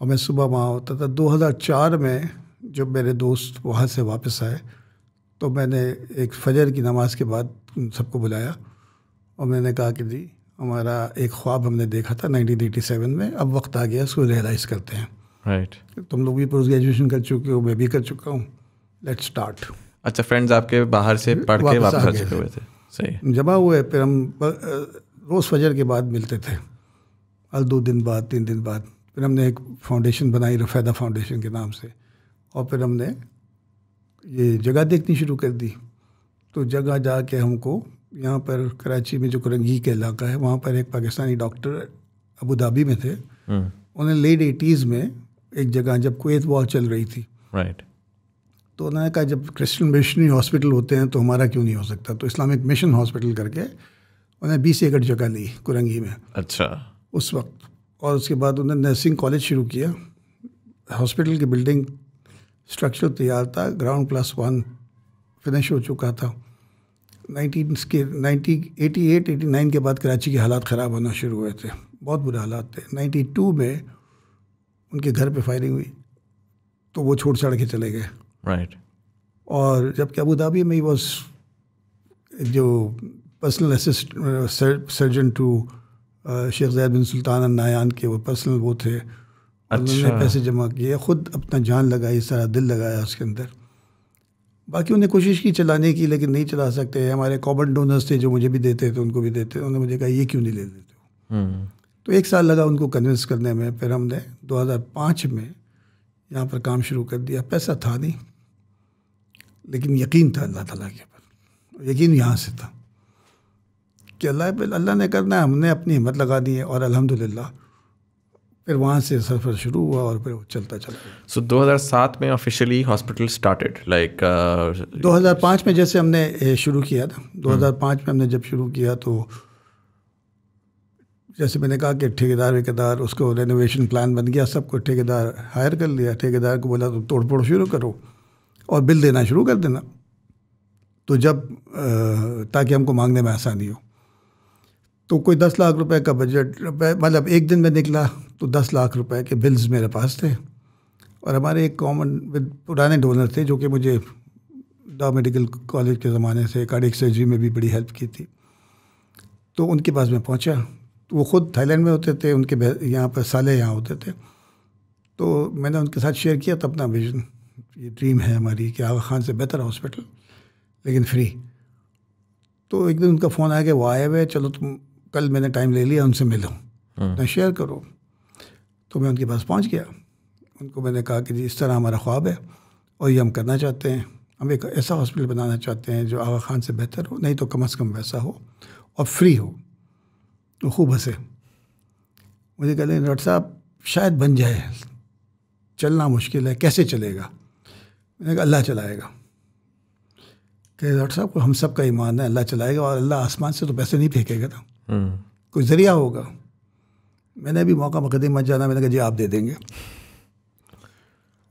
और मैं सुबह वहाँ होता था 2004 में जब मेरे दोस्त वहाँ से वापस आए तो मैंने एक फजर की नमाज के बाद सबको बुलाया और मैंने कहा कि जी हमारा एक ख्वाब हमने देखा था 1987 में अब वक्त आ गया उसको रियलाइज़ करते हैं राइट right. तुम लोग भी पोस्ट ग्रेजुएशन कर चुके हो मैं भी कर चुका हूँ लेट्स स्टार्ट अच्छा फ्रेंड्स आपके बाहर से हम्म, पढ़ के वापस आ चुके हुए थे सही जमा हुए फिर हम रोज़ फजर के बाद मिलते थे अल दो दिन बाद तीन दिन बाद फिर हमने एक फाउंडेशन बनाई रफ़ैदा फाउंडेशन के नाम से और फिर हमने ये जगह देखनी शुरू कर दी तो जगह जा के हमको यहाँ पर कराची में जो करंगी का इलाका है वहाँ पर एक पाकिस्तानी डॉक्टर अबू धाबी में थे हम्म। उन्हें लेट एटीज़ में एक जगह जब कोत वॉर चल रही थी राइट तो उन्होंने कहा जब क्रिश्चियन मिशनरी हॉस्पिटल होते हैं तो हमारा क्यों नहीं हो सकता तो इस्लामिक मिशन हॉस्पिटल करके उन्हें बीस एकड़ जगह ली कुरंगी में अच्छा उस वक्त और उसके बाद उन्होंने नर्सिंग कॉलेज शुरू किया हॉस्पिटल की बिल्डिंग स्ट्रक्चर तैयार था ग्राउंड प्लस वन फिनिश हो चुका था नाइनटीन के ninety eighty eight eighty nine के बाद कराची के हालात ख़राब होना शुरू हुए थे बहुत बुरे हालात थे नाइन्टी टू में उनके घर पे फायरिंग हुई तो वो छोड़ छाड़ के चले गए राइट right. और जबकि अबू धाबी में ही बस जो personal assist surgeon to Sheikh Zayed bin Sultan Nahyan के वो पर्सनल वो थे अच्छा पैसे जमा किए ख़ुद अपना जान लगाई सारा दिल लगाया उसके अंदर बाकी उन्हें कोशिश की चलाने की लेकिन नहीं चला सकते हमारे कॉमन डोनर्स थे जो मुझे भी देते थे उनको भी देते थे उन्होंने मुझे कहा ये क्यों नहीं ले देते हम्म। तो एक साल लगा उनको कन्विंस करने में फिर हमने 2005 में यहाँ पर काम शुरू कर दिया पैसा था नहीं लेकिन यकीन था अल्लाह ताला के ऊपर यकीन यहाँ से था कि अल्लाह अल्लाह ने करना है हमने अपनी हिम्मत लगा दी है और अलहमदिल्ला फिर वहाँ से सफ़र शुरू हुआ और फिर चलता चला सो so, 2007 में ऑफिशियली हॉस्पिटल स्टार्टेड लाइक 2005 में जैसे हमने शुरू किया था 2005 में हमने जब शुरू किया तो जैसे मैंने कहा कि ठेकेदार वेकेदार उसको रेनोवेशन प्लान बन गया सबको ठेकेदार हायर कर लिया ठेकेदार को बोला तुम तो तोड़ फोड़ शुरू करो और बिल देना शुरू कर देना तो जब ताकि हमको मांगने में आसानी हो तो कोई दस लाख रुपए का बजट मतलब एक दिन में निकला तो दस लाख रुपए के बिल्स मेरे पास थे और हमारे एक कॉमन विद पुराने डोनर थे जो कि मुझे डा मेडिकल कॉलेज के ज़माने से कार्डिक सर्जरी में भी बड़ी हेल्प की थी तो उनके पास मैं पहुंचा तो वो ख़ुद थाईलैंड में होते थे उनके यहाँ पर साले यहाँ होते थे तो मैंने उनके साथ शेयर किया था अपना विजन ये ड्रीम है हमारी कि आगा खान से बेहतर हॉस्पिटल लेकिन फ्री तो एक दिन उनका फ़ोन आया गया वो आए हुए चलो तुम कल मैंने टाइम ले लिया उनसे मिलो मैं शेयर करो तो मैं उनके पास पहुंच गया उनको मैंने कहा कि जी इस तरह हमारा ख्वाब है और ये हम करना चाहते हैं हम एक ऐसा हॉस्पिटल बनाना चाहते हैं जो आगा खान से बेहतर हो नहीं तो कम अज़ कम वैसा हो और फ्री हो तो खूब हंसे मुझे कह रहे डॉक्टर साहब शायद बन जाए चलना मुश्किल है कैसे चलेगा मैंने कहा अल्लाह चलाएगा कह डॉक्टर साहब को हम सब का ईमान है अल्लाह चलाएगा और अल्लाह आसमान से तो पैसे नहीं फेंकेगा ना हम्म। कोई ज़रिया होगा मैंने अभी मौका मुकदम मत जाना मैंने कहा जी आप दे देंगे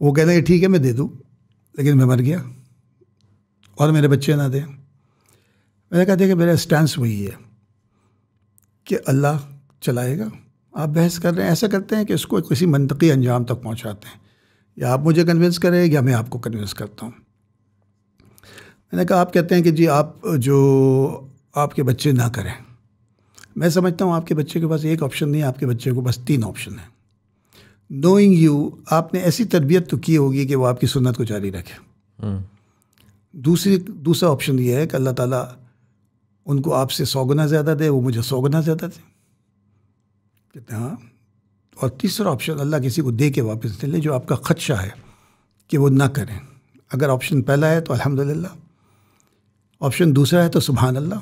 वो कहने लगे ठीक है मैं दे दूँ लेकिन मैं मर गया और मेरे बच्चे ना दें मैंने कहा देखिए मेरा स्टैंड वही है कि अल्लाह चलाएगा आप बहस कर रहे हैं ऐसा करते हैं कि इसको किसी मनतकी अंजाम तक पहुंचाते हैं या आप मुझे कन्विंस करें या मैं आपको कन्विंस करता हूँ मैंने कहा आप कहते हैं कि जी आप जो आपके बच्चे ना करें मैं समझता हूँ आपके बच्चे के पास एक ऑप्शन नहीं है आपके बच्चे को बस तीन ऑप्शन है नोइंग यू आपने ऐसी तरबियत तो की होगी कि वो आपकी सुन्नत को जारी रखे हम्म। दूसरी दूसरा ऑप्शन ये है कि अल्लाह ताला उनको आपसे सौ गुना ज़्यादा दे वो मुझे सौ गुना ज़्यादा दे कहते हाँ और तीसरा ऑप्शन अल्लाह किसी को दे के वापस ले लें जो आपका ख़दशा है कि वो ना करें अगर ऑप्शन पहला है तो अल्हम्दुलिल्लाह ऑप्शन दूसरा है तो सुबहान अल्लाह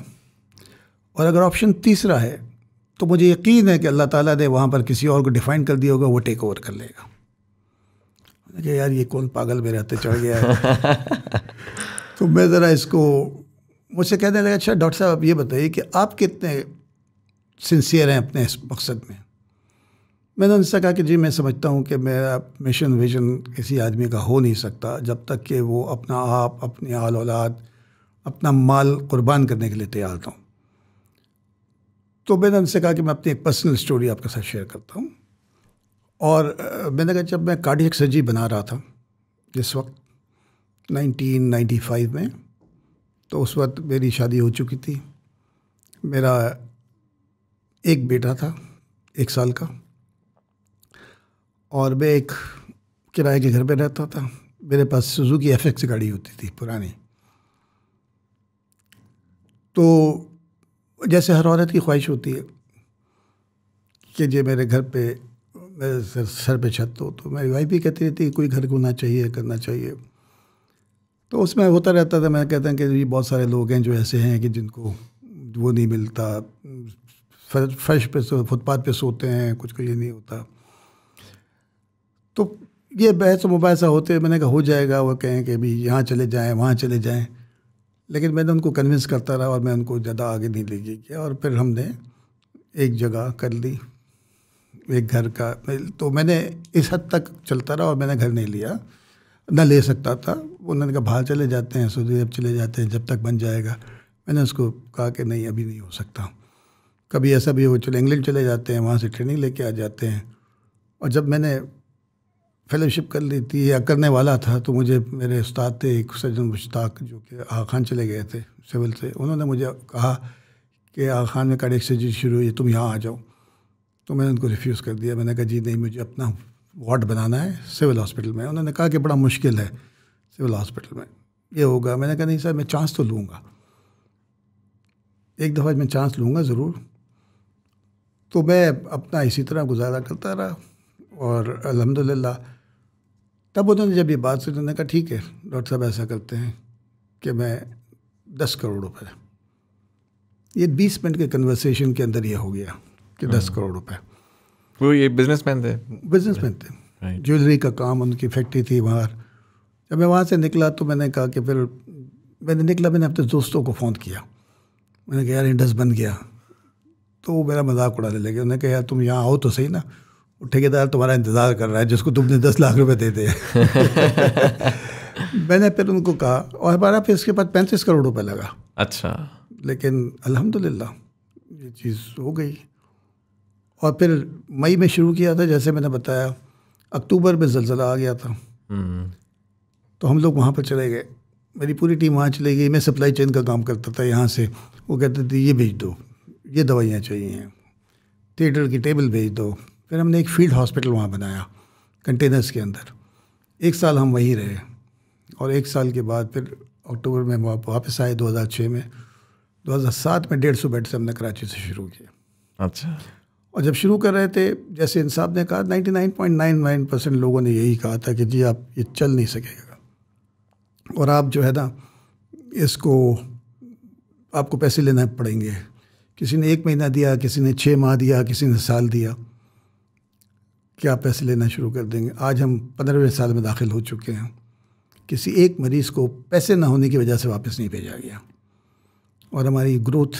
और अगर ऑप्शन तीसरा है तो मुझे यकीन है कि अल्लाह ताला ने वहाँ पर किसी और को डिफ़ाइन कर दिया होगा वो टेक ओवर कर लेगा देखिए यार ये कौन पागल मेरे रहते चढ़ गया है तो मैं ज़रा इसको मुझसे कहने लगा अच्छा डॉक्टर साहब आप ये बताइए कि आप कितने सिंसियर हैं अपने इस मकसद में मैंने उनसे कहा कि जी मैं समझता हूँ कि मेरा मिशन विजन किसी आदमी का हो नहीं सकता जब तक कि वो अपना आप अपने आल औलाद अपना माल कुर्बान करने के लिए तैयार था तो मैंने उनसे कहा कि मैं अपनी एक पर्सनल स्टोरी आपके साथ शेयर करता हूँ और मैंने कहा जब मैं कार्डियक सर्जरी बना रहा था जिस वक्त 1995 में तो उस वक्त मेरी शादी हो चुकी थी मेरा एक बेटा था एक साल का और मैं एक किराए के घर में रहता था मेरे पास सुजुकी एफ गाड़ी होती थी पुरानी तो जैसे हर औरत की ख्वाहिश होती है कि जे मेरे घर पे मेरे सर सर पे छत हो तो मेरी वाइफ भी कहती रहती है कोई घर होना चाहिए करना चाहिए तो उसमें होता रहता था मैं कहता हूँ कि ये बहुत सारे लोग हैं जो ऐसे हैं कि जिनको वो नहीं मिलता फर्श पे फुटपाथ पे सोते हैं कुछ को ये नहीं होता तो ये बहस मुबासा होते मैंने कहा हो जाएगा वो कहें कि अभी यहाँ चले जाएँ वहाँ चले जाएँ लेकिन मैंने उनको कन्विंस करता रहा और मैं उनको ज़्यादा आगे नहीं लेके गया और फिर हमने एक जगह कर ली एक घर का तो मैंने इस हद तक चलता रहा और मैंने घर नहीं लिया ना ले सकता था उन्होंने कहा बाहर चले जाते हैं सऊदी अरब चले जाते हैं जब तक बन जाएगा मैंने उसको कहा कि नहीं अभी नहीं हो सकता कभी ऐसा भी हो चले इंग्लैंड चले जाते हैं वहाँ से ट्रेनिंग लेके आ जाते हैं और जब मैंने फेलोशिप कर लेती या करने वाला था तो मुझे मेरे उस्ताद थे एक सज्जन मुश्ताक जो कि आ खान चले गए थे सिविल से उन्होंने मुझे कहा कि आ खान में कार्डिक सर्जरी शुरू हुई तुम यहाँ आ जाओ तो मैंने उनको रिफ्यूज़ कर दिया मैंने कहा जी नहीं मुझे अपना वार्ड बनाना है सिविल हॉस्पिटल में उन्होंने कहा कि बड़ा मुश्किल है सिविल हॉस्पिटल में ये होगा मैंने कहा नहीं सर मैं चांस तो लूँगा एक दफ़ा मैं चांस लूँगा ज़रूर तो मैं अपना इसी तरह गुजारा करता रहा और अलहमदिल्ला तब उन्होंने जब ये बात सुनी उन्होंने कहा ठीक है डॉक्टर साहब ऐसा करते हैं कि मैं दस करोड़ रुपए ये बीस मिनट के कन्वर्सेशन के अंदर ये हो गया कि दस हम्म। करोड़ रुपए वो ये बिजनेस मैन थे बिजनेस मैन थे ज्वेलरी का काम उनकी फैक्ट्री थी बाहर जब मैं वहाँ से निकला तो मैंने कहा कि फिर मैंने निकला मैंने अपने दोस्तों को फ़ोन किया मैंने कहा यार इंडस बन गया तो वो मेरा मजाक उड़ाने लगे उन्होंने कहा यार तुम यहाँ आओ तो सही ना ठेकेदार तुम्हारा इंतज़ार कर रहा है जिसको तुमने दस लाख रुपए दे दे मैंने फिर उनको कहा और हमारा फिर इसके बाद पैंतीस करोड़ रुपए लगा अच्छा लेकिन अल्हम्दुलिल्लाह ये चीज़ हो गई और फिर मई में शुरू किया था जैसे मैंने बताया अक्टूबर में जलजला आ गया था हम्म। तो हम लोग वहाँ पर चले गए मेरी पूरी टीम वहाँ चली गई मैं सप्लाई चेन का काम करता था यहाँ से वो कहते थे ये भेज दो ये दवाइयाँ चाहिए थिएटर की टेबल भेज दो फिर हमने एक फील्ड हॉस्पिटल वहाँ बनाया कंटेनर्स के अंदर एक साल हम वहीं रहे और एक साल के बाद फिर अक्टूबर में वापस आए 2006 में 2007 में डेढ़ सौ बेड से हमने कराची से शुरू किया अच्छा और जब शुरू कर रहे थे जैसे इंसाफ ने कहा 99.99 परसेंट लोगों ने यही कहा था कि जी आप ये चल नहीं सकेगा और आप जो है ना इसको आपको पैसे लेना पड़ेंगे किसी ने एक महीना दिया किसी ने छः माह दिया किसी ने साल दिया क्या पैसे लेना शुरू कर देंगे आज हम पंद्रहवें साल में दाखिल हो चुके हैं किसी एक मरीज़ को पैसे ना होने की वजह से वापस नहीं भेजा गया और हमारी ग्रोथ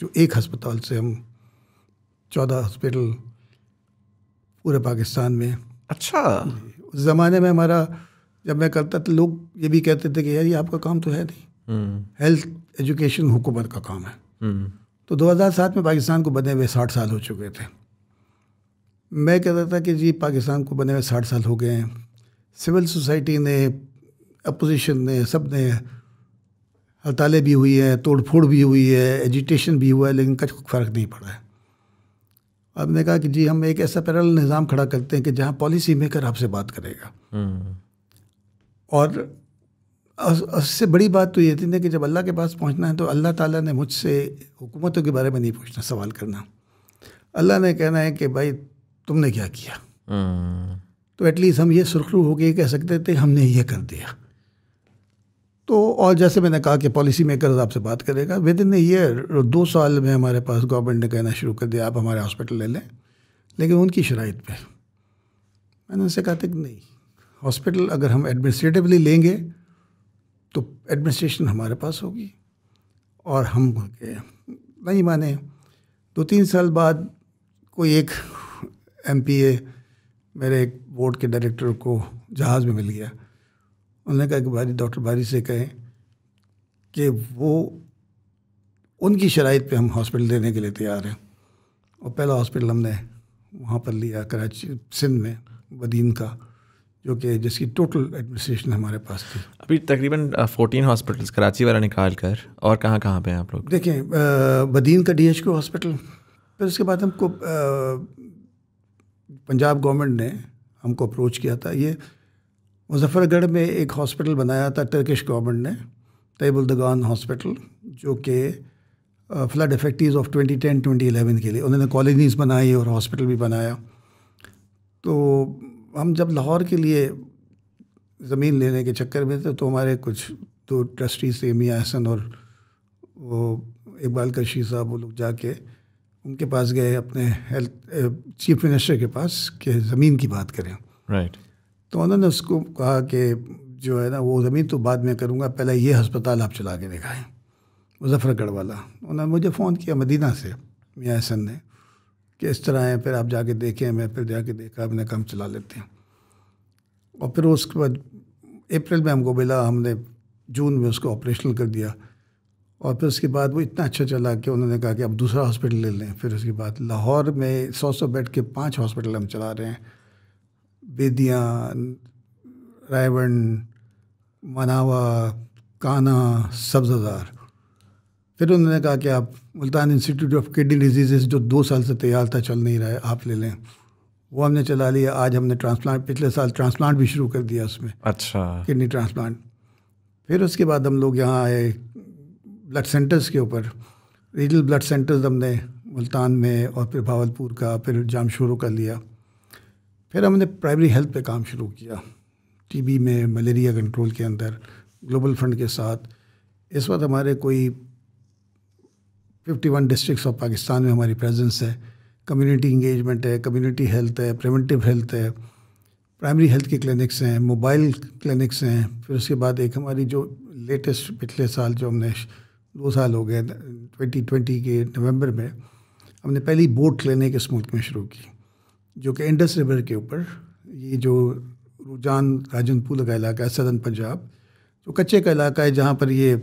जो एक अस्पताल से हम चौदह हॉस्पिटल पूरे पाकिस्तान में अच्छा उस ज़माने में हमारा जब मैं करता तो लोग ये भी कहते थे कि यार ये आपका काम तो है नहीं हम्म। हेल्थ एजुकेशन हुकूमत का काम है हम्म। तो 2007 में पाकिस्तान को बने हुए साठ साल हो चुके थे मैं कहता था कि जी पाकिस्तान को बने हुए साठ साल हो गए हैं सिविल सोसाइटी ने अपोजिशन ने सब ने हड़तालें भी हुई हैं तोड़फोड़ भी हुई है एजिटेशन भी हुआ है लेकिन कुछ फ़र्क नहीं पड़ा है आपने कहा कि जी हम एक ऐसा पैरल निज़ाम खड़ा करते हैं कि जहाँ पॉलिसी मेकर आपसे बात करेगा हम्म। और उससे बड़ी बात तो ये थी ना कि जब अल्लाह के पास पहुँचना है तो अल्लाह ताला ने मुझसे हुकूमतों के बारे में नहीं पूछना सवाल करना अल्लाह ने कहना है कि भाई तुमने क्या किया हम्म। तो एटलीस्ट हम ये सुरखरू हो गए कह सकते थे हमने ये कर दिया तो और जैसे मैंने कहा कि पॉलिसी मेकर आपसे बात करेगा विद इन ईयर दो साल में हमारे पास गवर्नमेंट ने कहना शुरू कर दिया आप हमारे हॉस्पिटल ले लें लेकिन उनकी शराइ पर मैंने उनसे कहा था कि नहीं हॉस्पिटल अगर हम एडमिनिस्ट्रेटिवली लेंगे तो एडमिनिस्ट्रेशन हमारे पास होगी और हम नहीं माने दो तीन साल बाद कोई एक एम मेरे एक बोर्ड के डायरेक्टर को जहाज़ में मिल गया उन्होंने कहा कि भारी डॉक्टर भारी से कहें कि वो उनकी शराइ पे हम हॉस्पिटल देने के लिए तैयार हैं और पहला हॉस्पिटल हमने वहाँ पर लिया कराची सिंध में बदीन का जो कि जिसकी टोटल एडमिनिस्ट्रेशन हमारे पास थी अभी तकरीबन फोर्टीन हॉस्पिटल्स कराची वाला निकाल कर और कहाँ कहाँ पे हैं आप लोग देखें बदीन का डीएचक्यू हॉस्पिटल फिर उसके बाद हमको पंजाब गवर्नमेंट ने हमको अप्रोच किया था ये मुजफ्फरगढ़ में एक हॉस्पिटल बनाया था टर्किश गवर्नमेंट ने तैबुलदगान हॉस्पिटल जो कि फ्लड इफेक्टिव ऑफ 2010 2011 के लिए उन्होंने कॉलोनीज़ बनाई और हॉस्पिटल भी बनाया तो हम जब लाहौर के लिए ज़मीन लेने के चक्कर में थे तो हमारे कुछ दो ट्रस्टी से मियाँ हसन और वो इकबाल कशी साहब वो लोग जाके उनके पास गए अपने हेल्थ चीफ मिनिस्टर के पास कि ज़मीन की बात करें राइट right. तो उन्होंने उसको कहा कि जो है ना वो ज़मीन तो बाद में करूँगा पहले ये हस्पताल आप चला के दिखाएँ मुजफ्फरगढ़ वाला उन्होंने मुझे फ़ोन किया मदीना से मियाँ हसन ने कि इस तरह आए फिर आप जाके देखें मैं फिर जाके देखा अपने काम चला लेते हैं और फिर उसके बाद अप्रैल में हमको मिला हमने जून में उसको ऑपरेशनल कर दिया और फिर उसके बाद वो इतना अच्छा चला कि उन्होंने कहा कि अब दूसरा हॉस्पिटल ले लें फिर उसके बाद लाहौर में सौ सौ बेड के पांच हॉस्पिटल हम चला रहे हैं बेदिया रायवन मनावा काना सब्जार फिर उन्होंने कहा कि आप Multan institute of kidney disease जो दो साल से तैयार था चल नहीं रहा है आप ले लें वो हमने चला लिया आज हमने ट्रांसप्लांट पिछले साल ट्रांसप्लांट भी शुरू कर दिया उसमें अच्छा किडनी ट्रांसप्लांट फिर उसके बाद हम लोग यहाँ आए ब्लड सेंटर्स के ऊपर रीजनल ब्लड सेंटर्स हमने मुल्तान में और फिर भावलपुर का फिर जाम शुरू कर लिया फिर हमने प्राइमरी हेल्थ पे काम शुरू किया टीबी में मलेरिया कंट्रोल के अंदर ग्लोबल फंड के साथ इस वक्त हमारे कोई 51 डिस्ट्रिक्ट्स ऑफ पाकिस्तान में हमारी प्रेजेंस है कम्युनिटी इंगेजमेंट है कम्युनिटी हेल्थ है प्रिवेंटिव हेल्थ है प्राइमरी हेल्थ की क्लिनिक्स हैं मोबाइल क्लिनिक्स हैं फिर उसके बाद एक हमारी जो लेटेस्ट पिछले साल जो हमने दो साल हो गए ट्वेंटी ट्वेंटी के नवंबर में हमने पहली बोट लेने के मुल्क में शुरू की जो कि इंडस रिवर के ऊपर ये जो रुझान राजनपुर का इलाका है सदन पंजाब जो कच्चे का इलाका है जहाँ पर ये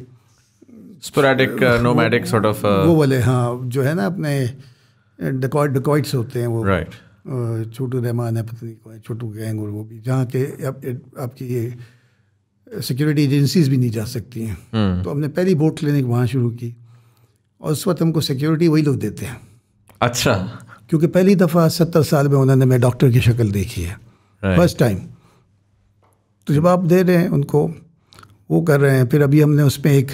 स्पोरेटिक नोमैटिक सॉर्ट ऑफ वो वाले हाँ जो है ना अपने डकॉइट डकॉइट्स होते हैं वो छोटू रहमान है पत्नी को छोटू गैंग और वो भी जहाँ के आपकी ये सिक्योरिटी एजेंसीज भी नहीं जा सकती हैं हम्म। तो हमने पहली बोट क्लिनिक वहाँ शुरू की और उस वक्त हमको सिक्योरिटी वही लोग देते हैं अच्छा क्योंकि पहली दफ़ा सत्तर साल में उन्होंने मैं डॉक्टर की शक्ल देखी है फर्स्ट टाइम तो जब आप दे रहे हैं उनको वो कर रहे हैं फिर अभी हमने उसमें एक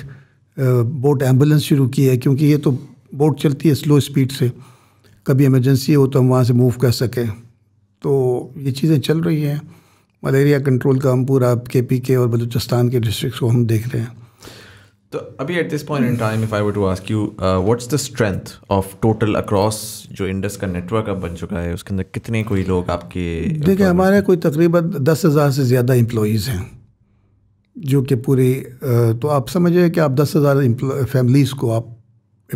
बोट एम्बुलेंस शुरू की है क्योंकि ये तो बोट चलती है स्लो स्पीड से कभी इमरजेंसी हो तो हम वहाँ से मूव कर सकें तो ये चीज़ें चल रही हैं मलेरिया कंट्रोल का हम पूरा के पी के और बलूचिस्तान के डिस्ट्रिक्स को हम देख रहे हैं तो अभी at this point in time if I to ask you what's the strength of total across जो इंडस का नेटवर्क अब बन चुका है उसके अंदर कितने कोई लोग आपके देखिए हमारे कोई तकरीबन दस हज़ार से ज़्यादा एम्प्लॉज़ हैं जो कि पूरी तो आप समझिए कि आप दस हज़ार फैमिलीज़ को आप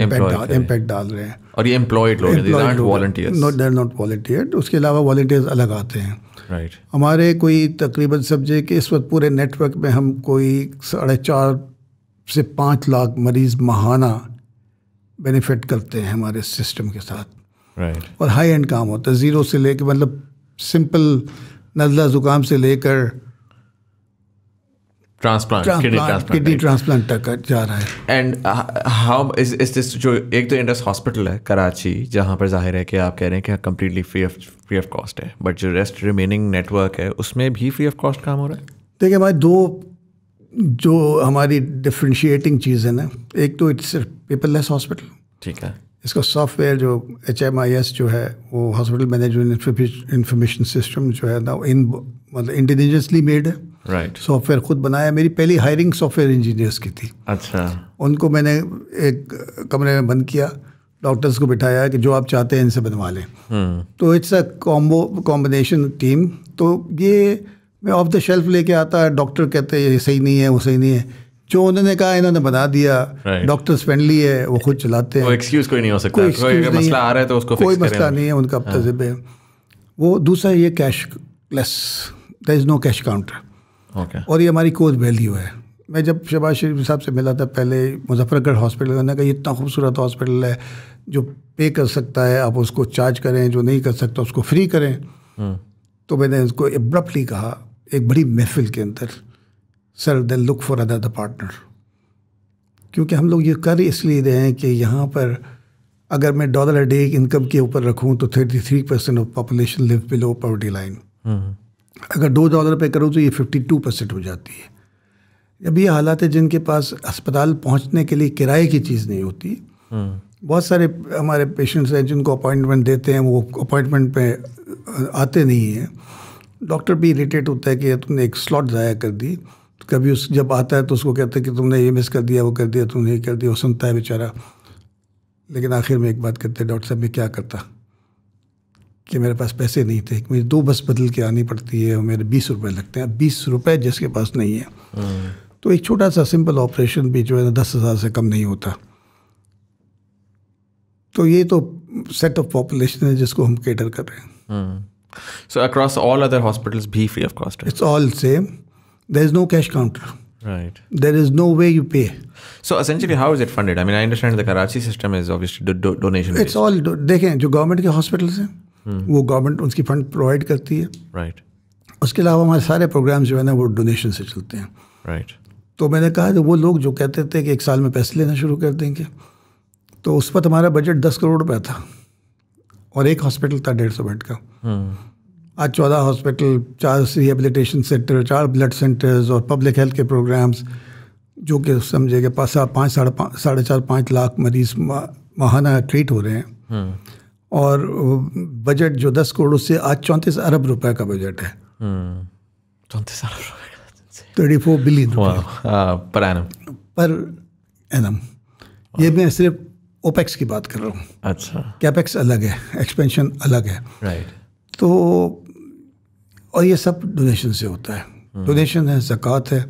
इम्पैक्ट डाल रहे हैं और ये एम्प्लॉयड लोग नॉट वॉल्टियर उसके अलावा वॉल्टियर्स अलग आते हैं right. हमारे कोई तकरीबन समझे कि इस वक्त पूरे नेटवर्क में हम कोई साढ़े चार से पाँच लाख मरीज़ माहाना बेनिफिट करते हैं हमारे सिस्टम के साथ right. और हाई एंड काम होता है ज़ीरो मतलब से लेकर मतलब सिंपल नज़ला ज़ुकाम से लेकर ट्रांसप्लांट किडनी ट्रांसप्लांट जा रहा है एंड uh, जो एक तो हॉस्पिटल है कराची जहाँ पर जाहिर है कि आप कह रहे हैं कि completely free free of cost है बट जो रेस्ट रिमेनिंग नेटवर्क है उसमें भी फ्री ऑफ कॉस्ट काम हो रहा है देखिए हमारे दो जो हमारी डिफ्रेंशिएटिंग चीज़ें ना एक तो इट्स पीपल लेस हॉस्पिटल ठीक है इसका सॉफ्टवेयर जो एच एम आई एस जो है वो हॉस्पिटल मैनेजमेंट इंफॉर्मेशन सिस्टम जो है ना इन मतलब इंटेलिजेंसली मेड है राइट right. सॉफ्टवेयर खुद बनाया मेरी पहली हायरिंग सॉफ्टवेयर इंजीनियर्स की थी अच्छा उनको मैंने एक कमरे में बंद किया डॉक्टर्स को बिठाया कि जो आप चाहते हैं इनसे बनवा लें हम्म। तो it's a combo combination team तो ये मैं ऑफ द शेल्फ लेके आता है डॉक्टर कहते हैं ये सही नहीं है वो सही नहीं है जो उन्होंने कहा इन्होंने बना दिया डॉक्टर्स फ्रेंडली है वो खुद चलाते हैं एक्सक्यूज कोई नहीं हो सकता कोई, कोई नहीं, मसला आ रहा है तो उसको कोई मसला नहीं है उनका तजर्बे हाँ। है वो दूसरा ये cashless there is no cash counter okay. और ये हमारी कोर वैल्यू है मैं जब शहबाज शरीफ साहब से मिला था पहले मुजफ्फरगढ़ हॉस्पिटल उन्होंने कहा इतना खूबसूरत हॉस्पिटल है जो पे कर सकता है आप उसको चार्ज करें जो नहीं कर सकता उसको फ्री करें हम्म। तो मैंने उसको एब्रप्टली कहा एक बड़ी महफिल के अंदर sir they look for other the partner क्योंकि हम लोग ये कर इसलिए रहे हैं कि यहाँ पर अगर मैं डॉलर अ डे इनकम के ऊपर रखूँ तो thirty three percent of population live below poverty line अगर दो डॉलर पे करो तो ये फिफ्टी टू परसेंट हो जाती है अब ये हालात है जिनके पास अस्पताल पहुँचने के लिए किराए की चीज़ नहीं होती हम्म। बहुत सारे हमारे पेशेंट्स हैं जिनको अपॉइंटमेंट देते हैं वो अपॉइंटमेंट पे आते नहीं हैं डॉक्टर भी इरीटेट होता है कि तुमने एक स्लॉट ज़ाया कर दी तो कभी उस जब आता है तो उसको कहते हैं कि तुमने ये मिस कर दिया वो कर दिया तुमने ये कर दिया वो सुनता है बेचारा लेकिन आखिर में एक बात करते हैं डॉक्टर साहब मैं क्या करता कि मेरे पास पैसे नहीं थे मुझे दो बस बदल के आनी पड़ती है और मेरे बीस रुपए लगते हैं बीस रुपए जिसके पास नहीं है नहीं। हम्म। तो एक छोटा सा सिंपल ऑपरेशन भी जो है ना दस हज़ार से कम नहीं होता तो ये तो सेट ऑफ पॉपुलेशन है जिसको हम केटर कर रहे हैं so across all other hospitals भी free of cost it's all same there is no cash counter Right. There is no way you pay. So essentially, how is it funded? I mean, I understand the Karachi system is obviously do- do- donation. It's based. all do- देखें जो government के hospitals हैं हम्म। वो government उसकी fund provide करती है right right. उसके अलावा हमारे सारे प्रोग्राम जो है ना वो डोनेशन से चलते हैं राइट right. तो मैंने कहा कि वो लोग जो कहते थे कि एक साल में पैसे लेना शुरू कर देंगे तो उस वक्त हमारा बजट दस करोड़ रुपया था और एक हॉस्पिटल था डेढ़ सौ बेड का हम्म। आज चौदह हॉस्पिटल चार रिहेबिलिटेशन सेंटर चार ब्लड सेंटर्स और पब्लिक हेल्थ के प्रोग्राम्स जो कि समझे कि पाँच साढ़े पाँच साढ़े चार पाँच लाख मरीज माहाना ट्रीट हो रहे हैं हम्म। और बजट जो दस करोड़ उससे आज चौंतीस अरब रुपए का बजट है हम्म, चौंतीस अरब thirty four billion per annum per annum ये मैं सिर्फ ओपेक्स की बात कर रहा हूँ अच्छा कैपेक्स अलग है एक्सपेंशन अलग है राइट तो और ये सब डोनेशन से होता है डोनेशन हम्म। है जक़ात है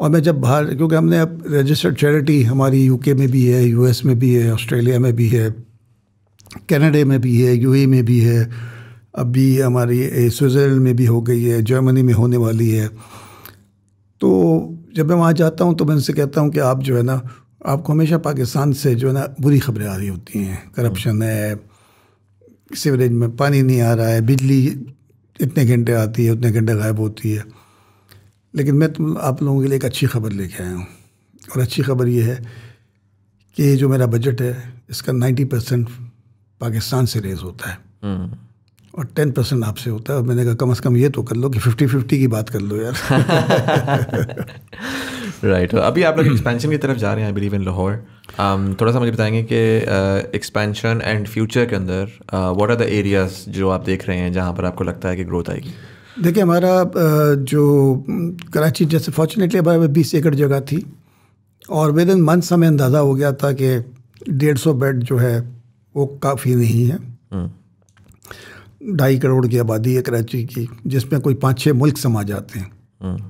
और मैं जब बाहर क्योंकि हमने अब रजिस्टर्ड चैरिटी हमारी यूके में भी है यूएस में भी है ऑस्ट्रेलिया में भी है कैनेडे में भी है यू में भी है अभी हमारी स्विट्ज़रलैंड में भी हो गई है जर्मनी में होने वाली है तो जब मैं वहाँ जाता हूँ तो मैं उनसे कहता हूँ कि आप जो है ना आपको हमेशा पाकिस्तान से जो है ना बुरी खबरें आ रही होती हैं करप्शन है सीवरेज में पानी नहीं आ रहा है बिजली इतने घंटे आती है उतने घंटे गायब होती है लेकिन मैं तुम आप लोगों के लिए एक अच्छी खबर लेके आया हूँ और अच्छी खबर ये है कि जो मेरा बजट है इसका नाइन्टी परसेंट पाकिस्तान से रेज होता है हम्म। और टेन परसेंट आपसे होता है और मैंने कहा कम अज़ कम ये तो कर लो कि फिफ्टी फिफ्टी की बात कर लो यार राइट right. तो अभी आप लोग एक्सपेंशन की तरफ जा रहे हैं आई बिलीव इन लाहौर थोड़ा सा मुझे बताएंगे कि एक्सपेंशन एंड फ्यूचर के अंदर व्हाट आर द एरियाज जो आप देख रहे हैं जहाँ पर आपको लगता है कि ग्रोथ आएगी देखिए हमारा uh, जो कराची जैसे फॉर्चुनेटली हमारे बीस एकड़ जगह थी और विद इन मंथ्स हमें अंदाज़ा हो गया था कि डेढ़ सौ बेड जो है वो काफ़ी नहीं है हम्म। ढाई करोड़ की आबादी है कराची की जिसमें कोई पाँच छः मुल्क समा जाते हैं हम्म।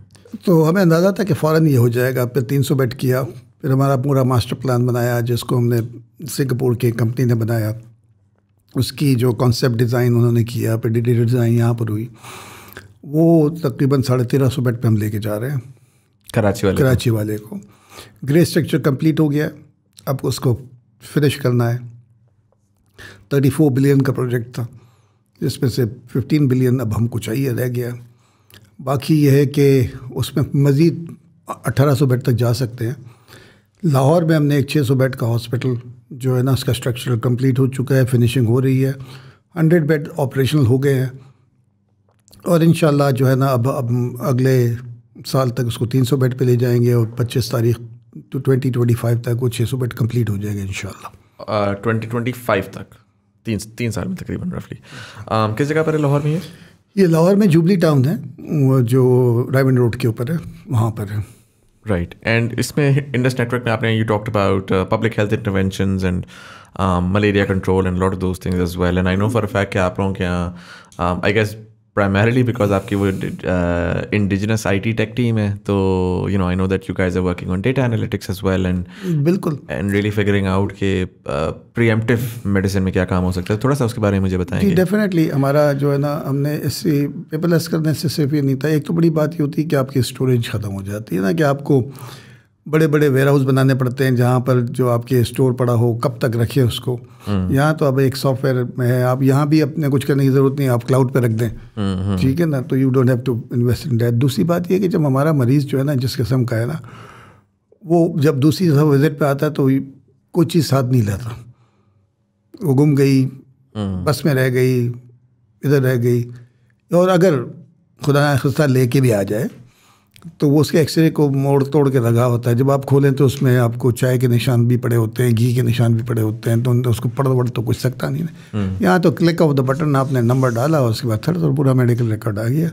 तो हमें अंदाज़ा था कि फ़ौर ये हो जाएगा फिर तीन सौ बेड किया फिर हमारा पूरा मास्टर प्लान बनाया जिसको हमने सिंगापुर की कंपनी ने बनाया उसकी जो कॉन्सेप्ट डिज़ाइन उन्होंने किया फिर डी डिज़ाइन यहाँ पर हुई वो तकरीबन साढ़े तेरह सौ बेड पर हम लेके जा रहे हैं कराची वाले कराची वाले को ग्रे स्ट्रक्चर कंप्लीट हो गया अब उसको फिनिश करना है थर्टी फोर बिलियन का प्रोजेक्ट था जिसमें से फिफ्टीन बिलियन अब हमको चाहिए रह गया बाकी यह है कि उसमें मज़ीद अट्ठारह सौ बेड तक जा सकते हैं लाहौर में हमने एक छः सौ बेड का हॉस्पिटल जो है ना उसका स्ट्रक्चर कंप्लीट हो चुका है फिनिशिंग हो रही है हंड्रेड बेड ऑपरेशनल हो गए हैं और इन जो है ना अब अब अगले साल तक उसको तीन सौ बेड पर ले जाएंगे और पच्चीस तारीख टू ट्वेंटी ट्वेंटी फाइव तक वो छः सौ बेड कम्प्लीट हो जाएगा इन शाला ट्वेंटी ट्वेंटी फाइव तक तीन तीन साल में तकरीबन रफली um, किस जगह पर है लाहौर में ये ये लाहौर में जुबली टाउन है जो डायमंड रोड के ऊपर है वहाँ पर है राइट एंड इसमें इंडस नेटवर्क में आपने you talked about public health intervention and malaria control and lot of those things as well and I know for fact कि आप लोगों के यहाँ I um, guess primarily because आपकी वो indigenous I T tech team है तो you know I know that you guys are working on data analytics as well and बिल्कुल एंड रियली फिगरिंग आउट के प्री एम्प्टिव मेडिसिन में क्या काम हो सकता है थोड़ा सा उसके बारे में मुझे बताएंगे डेफिनेटली हमारा जो है ना हमने इससे पेपर लेस करने से सिर्फ ये नहीं था एक तो बड़ी बात ये होती है कि आपकी स्टोरेज ख़त्म हो जाती है ना कि आपको बड़े बड़े वेयर हाउस बनाने पड़ते हैं जहाँ पर जो आपके स्टोर पड़ा हो कब तक रखे उसको हम्म। यहाँ तो अब एक सॉफ्टवेयर में है आप यहाँ भी अपने कुछ करने की ज़रूरत नहीं आप क्लाउड पे रख दें हम्म, हम्म। ठीक है ना तो you don't have to invest in that दूसरी बात यह कि जब हमारा मरीज़ जो है ना जिस किस्म का है ना वो जब दूसरी जगह विजिट पर आता तो कोई चीज़ साथ नहीं लेता वो गुम गई बस में रह गई इधर रह गई और अगर खुदा खुदा ले भी आ जाए तो वो उसके एक्सरे को मोड़ तोड़ के लगा होता है जब आप खोलें तो उसमें आपको चाय के निशान भी पड़े होते हैं घी के निशान भी पड़े होते हैं तो उसको पढ़ वड़ तो कुछ सकता नहीं है हम्म। यहाँ तो क्लिक ऑफ द बटन आपने नंबर डाला और उसके बाद थर्ड और पूरा मेडिकल रिकॉर्ड आ गया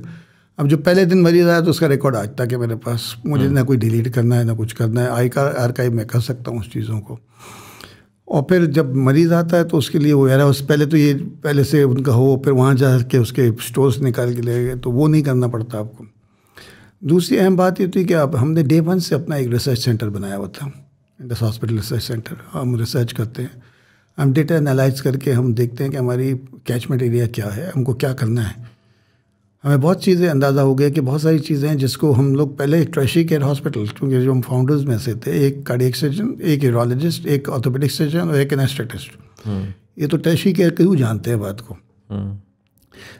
अब जो पहले दिन मरीज आया तो उसका रिकॉर्ड आज तक है मेरे पास मुझे हम्म। ना कोई डिलीट करना है ना कुछ करना है आई का आर्काइव कर सकता हूँ उस चीज़ों को और फिर जब मरीज़ आता है तो उसके लिए वो वगैरह उस पहले तो ये पहले से उनका हो फिर वहाँ जा के उसके स्टोर्स निकाल के ले गए तो वो नहीं करना पड़ता आपको दूसरी अहम बात ये थी तो कि आप हमने डे वन से अपना एक रिसर्च सेंटर बनाया हुआ था इंडस हॉस्पिटल रिसर्च सेंटर हम रिसर्च करते हैं हम डेटा एनालाइज करके हम देखते हैं कि हमारी कैचमेंट एरिया क्या है हमको क्या करना है हमें बहुत चीज़ें अंदाज़ा हो गया कि बहुत सारी चीज़ें हैं जिसको हम लोग पहले ट्रेशी केयर हॉस्पिटल क्योंकि जो हम फाउंडर्स में से थे एक कार्डियक सर्जन एक यूरोलॉजिस्ट एक ऑर्थोपेडिक सर्जन और एक एनेस्थेटिस्ट हम्म। ये तो ट्रेशी केयर क्यों जानते हैं बात को हम्म।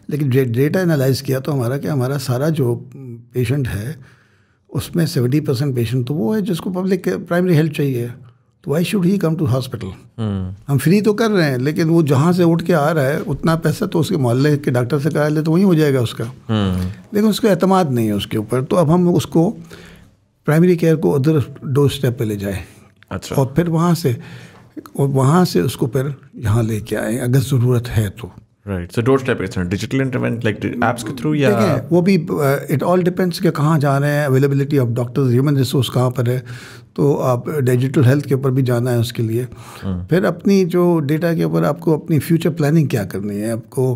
लेकिन डेटा एनालाइज किया तो हमारा क्या हमारा सारा जो पेशेंट है उसमें सेवेंटी परसेंट पेशेंट तो वो है जिसको पब्लिक प्राइमरी हेल्थ चाहिए तो why should he come to hospital हम फ्री तो कर रहे हैं लेकिन वो जहाँ से उठ के आ रहा है उतना पैसा तो उसके मोहल्ले के डॉक्टर से करा ले तो वहीं हो जाएगा उसका hmm. लेकिन उसको अतमाद नहीं है उसके ऊपर तो अब हम उसको प्राइमरी केयर को उधर डोर स्टेप पर ले जाए अच्छा और फिर वहाँ से और वहाँ से उसको फिर यहाँ लेके आए अगर ज़रूरत है तो right so doorstep digital intervent like apps के थ्रू या वो भी इट ऑल डिपेंड्स कि कहाँ जा रहे हैं availability of doctors human resource कहाँ पर है तो आप डिजिटल हेल्थ के ऊपर भी जाना है उसके लिए हाँ। फिर अपनी जो डेटा के ऊपर आपको अपनी फ्यूचर प्लानिंग क्या करनी है आपको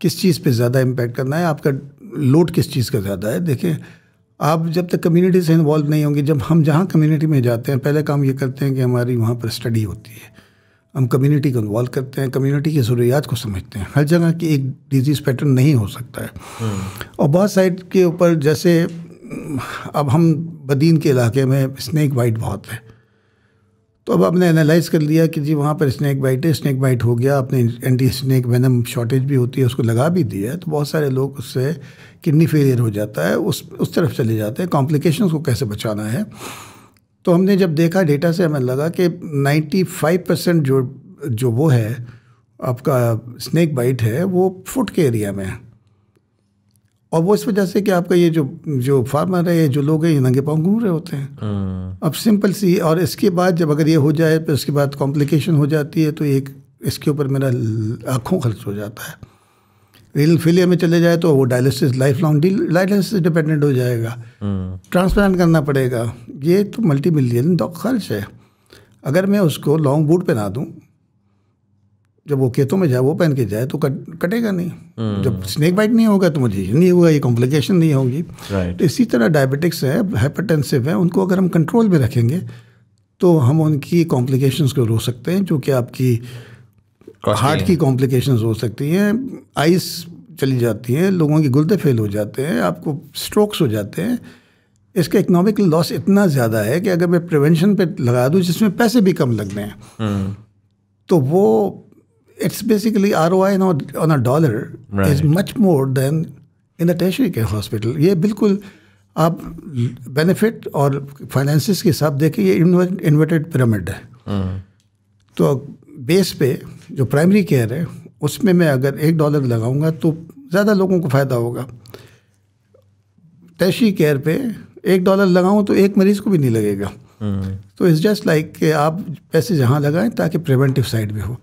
किस चीज़ पे ज़्यादा इम्पेक्ट करना है आपका लोड किस चीज़ का ज़्यादा है देखें आप जब तक कम्युनिटी से इन्वॉल्व नहीं होंगे जब हम जहाँ कम्युनिटी में जाते हैं पहले काम ये करते हैं कि हमारी वहाँ पर स्टडी होती है हम कम्युनिटी को इन्वॉल्व करते हैं कम्युनिटी की ज़रूरियात को समझते हैं हर जगह की एक डिजीज़ पैटर्न नहीं हो सकता है हम्म। और बहुत साइड के ऊपर जैसे अब हम बदीन के इलाके में स्नैक बाइट बहुत है तो अब आपने एनालाइज कर लिया कि जी वहाँ पर स्नैक बाइट है स्नैक बाइट हो गया आपने एंटी स्नैक वैनम शॉर्टेज भी होती है उसको लगा भी दिया है तो बहुत सारे लोग उससे किडनी फेलियर हो जाता है उस उस तरफ चले जाते हैं कॉम्प्लिकेशन को कैसे बचाना है तो हमने जब देखा डेटा से हमें लगा कि 95 परसेंट जो जो वो है आपका स्नैक बाइट है वो फुट के एरिया में है और वो इस वजह से कि आपका ये जो जो फार्मर है जो लोग हैं ये नंगे पाँव घूम रहे होते हैं हम्म। अब सिंपल सी और इसके बाद जब अगर ये हो जाए तो उसके बाद कॉम्प्लिकेशन हो जाती है तो एक इसके ऊपर मेरा आँखों खर्च हो जाता है रिनल फेलियर में चले जाए तो वो dialysis lifelong dialysis dependent हो जाएगा ट्रांसप्लांट हम्म। करना पड़ेगा ये तो मल्टी मिलियन खर्च है अगर मैं उसको लॉन्ग बूट पहना दूँ जब वो खेतों में जाए वो पहन के जाए तो कट कटेगा नहीं हम्म। जब स्नेक बाइट नहीं होगा तो मुझे ये नहीं होगा ये कॉम्प्लिकेशन नहीं होगी तो इसी तरह डायबिटिक्स है हाइपरटेंसिव है उनको अगर हम कंट्रोल में रखेंगे तो हम उनकी कॉम्प्लिकेशंस को रोक सकते हैं जो कि आपकी हार्ट की कॉम्प्लिकेशंस हो सकती हैं आइस चली जाती हैं लोगों के गुर्दे फेल हो जाते हैं आपको स्ट्रोक्स हो जाते हैं इसका इकनॉमिक लॉस इतना ज़्यादा है कि अगर मैं प्रिवेंशन पे लगा दूँ जिसमें पैसे भी कम लगने हैं हम्म। तो वो it's basically R O I on a dollar is much more than in the tertiary के हॉस्पिटल ये बिल्कुल आप बेनिफिट और फाइनेंसिस के हिसाब देखिए ये इन्वर्टेड पिरामिड है हम्म। तो बेस पे जो प्राइमरी केयर है उसमें मैं अगर एक डॉलर लगाऊंगा तो ज़्यादा लोगों को फ़ायदा होगा तैशी केयर पे एक डॉलर लगाऊं तो एक मरीज़ को भी नहीं लगेगा हम्म। तो इट्स जस्ट लाइक कि आप पैसे जहाँ लगाएं ताकि प्रिवेंटिव साइड भी हो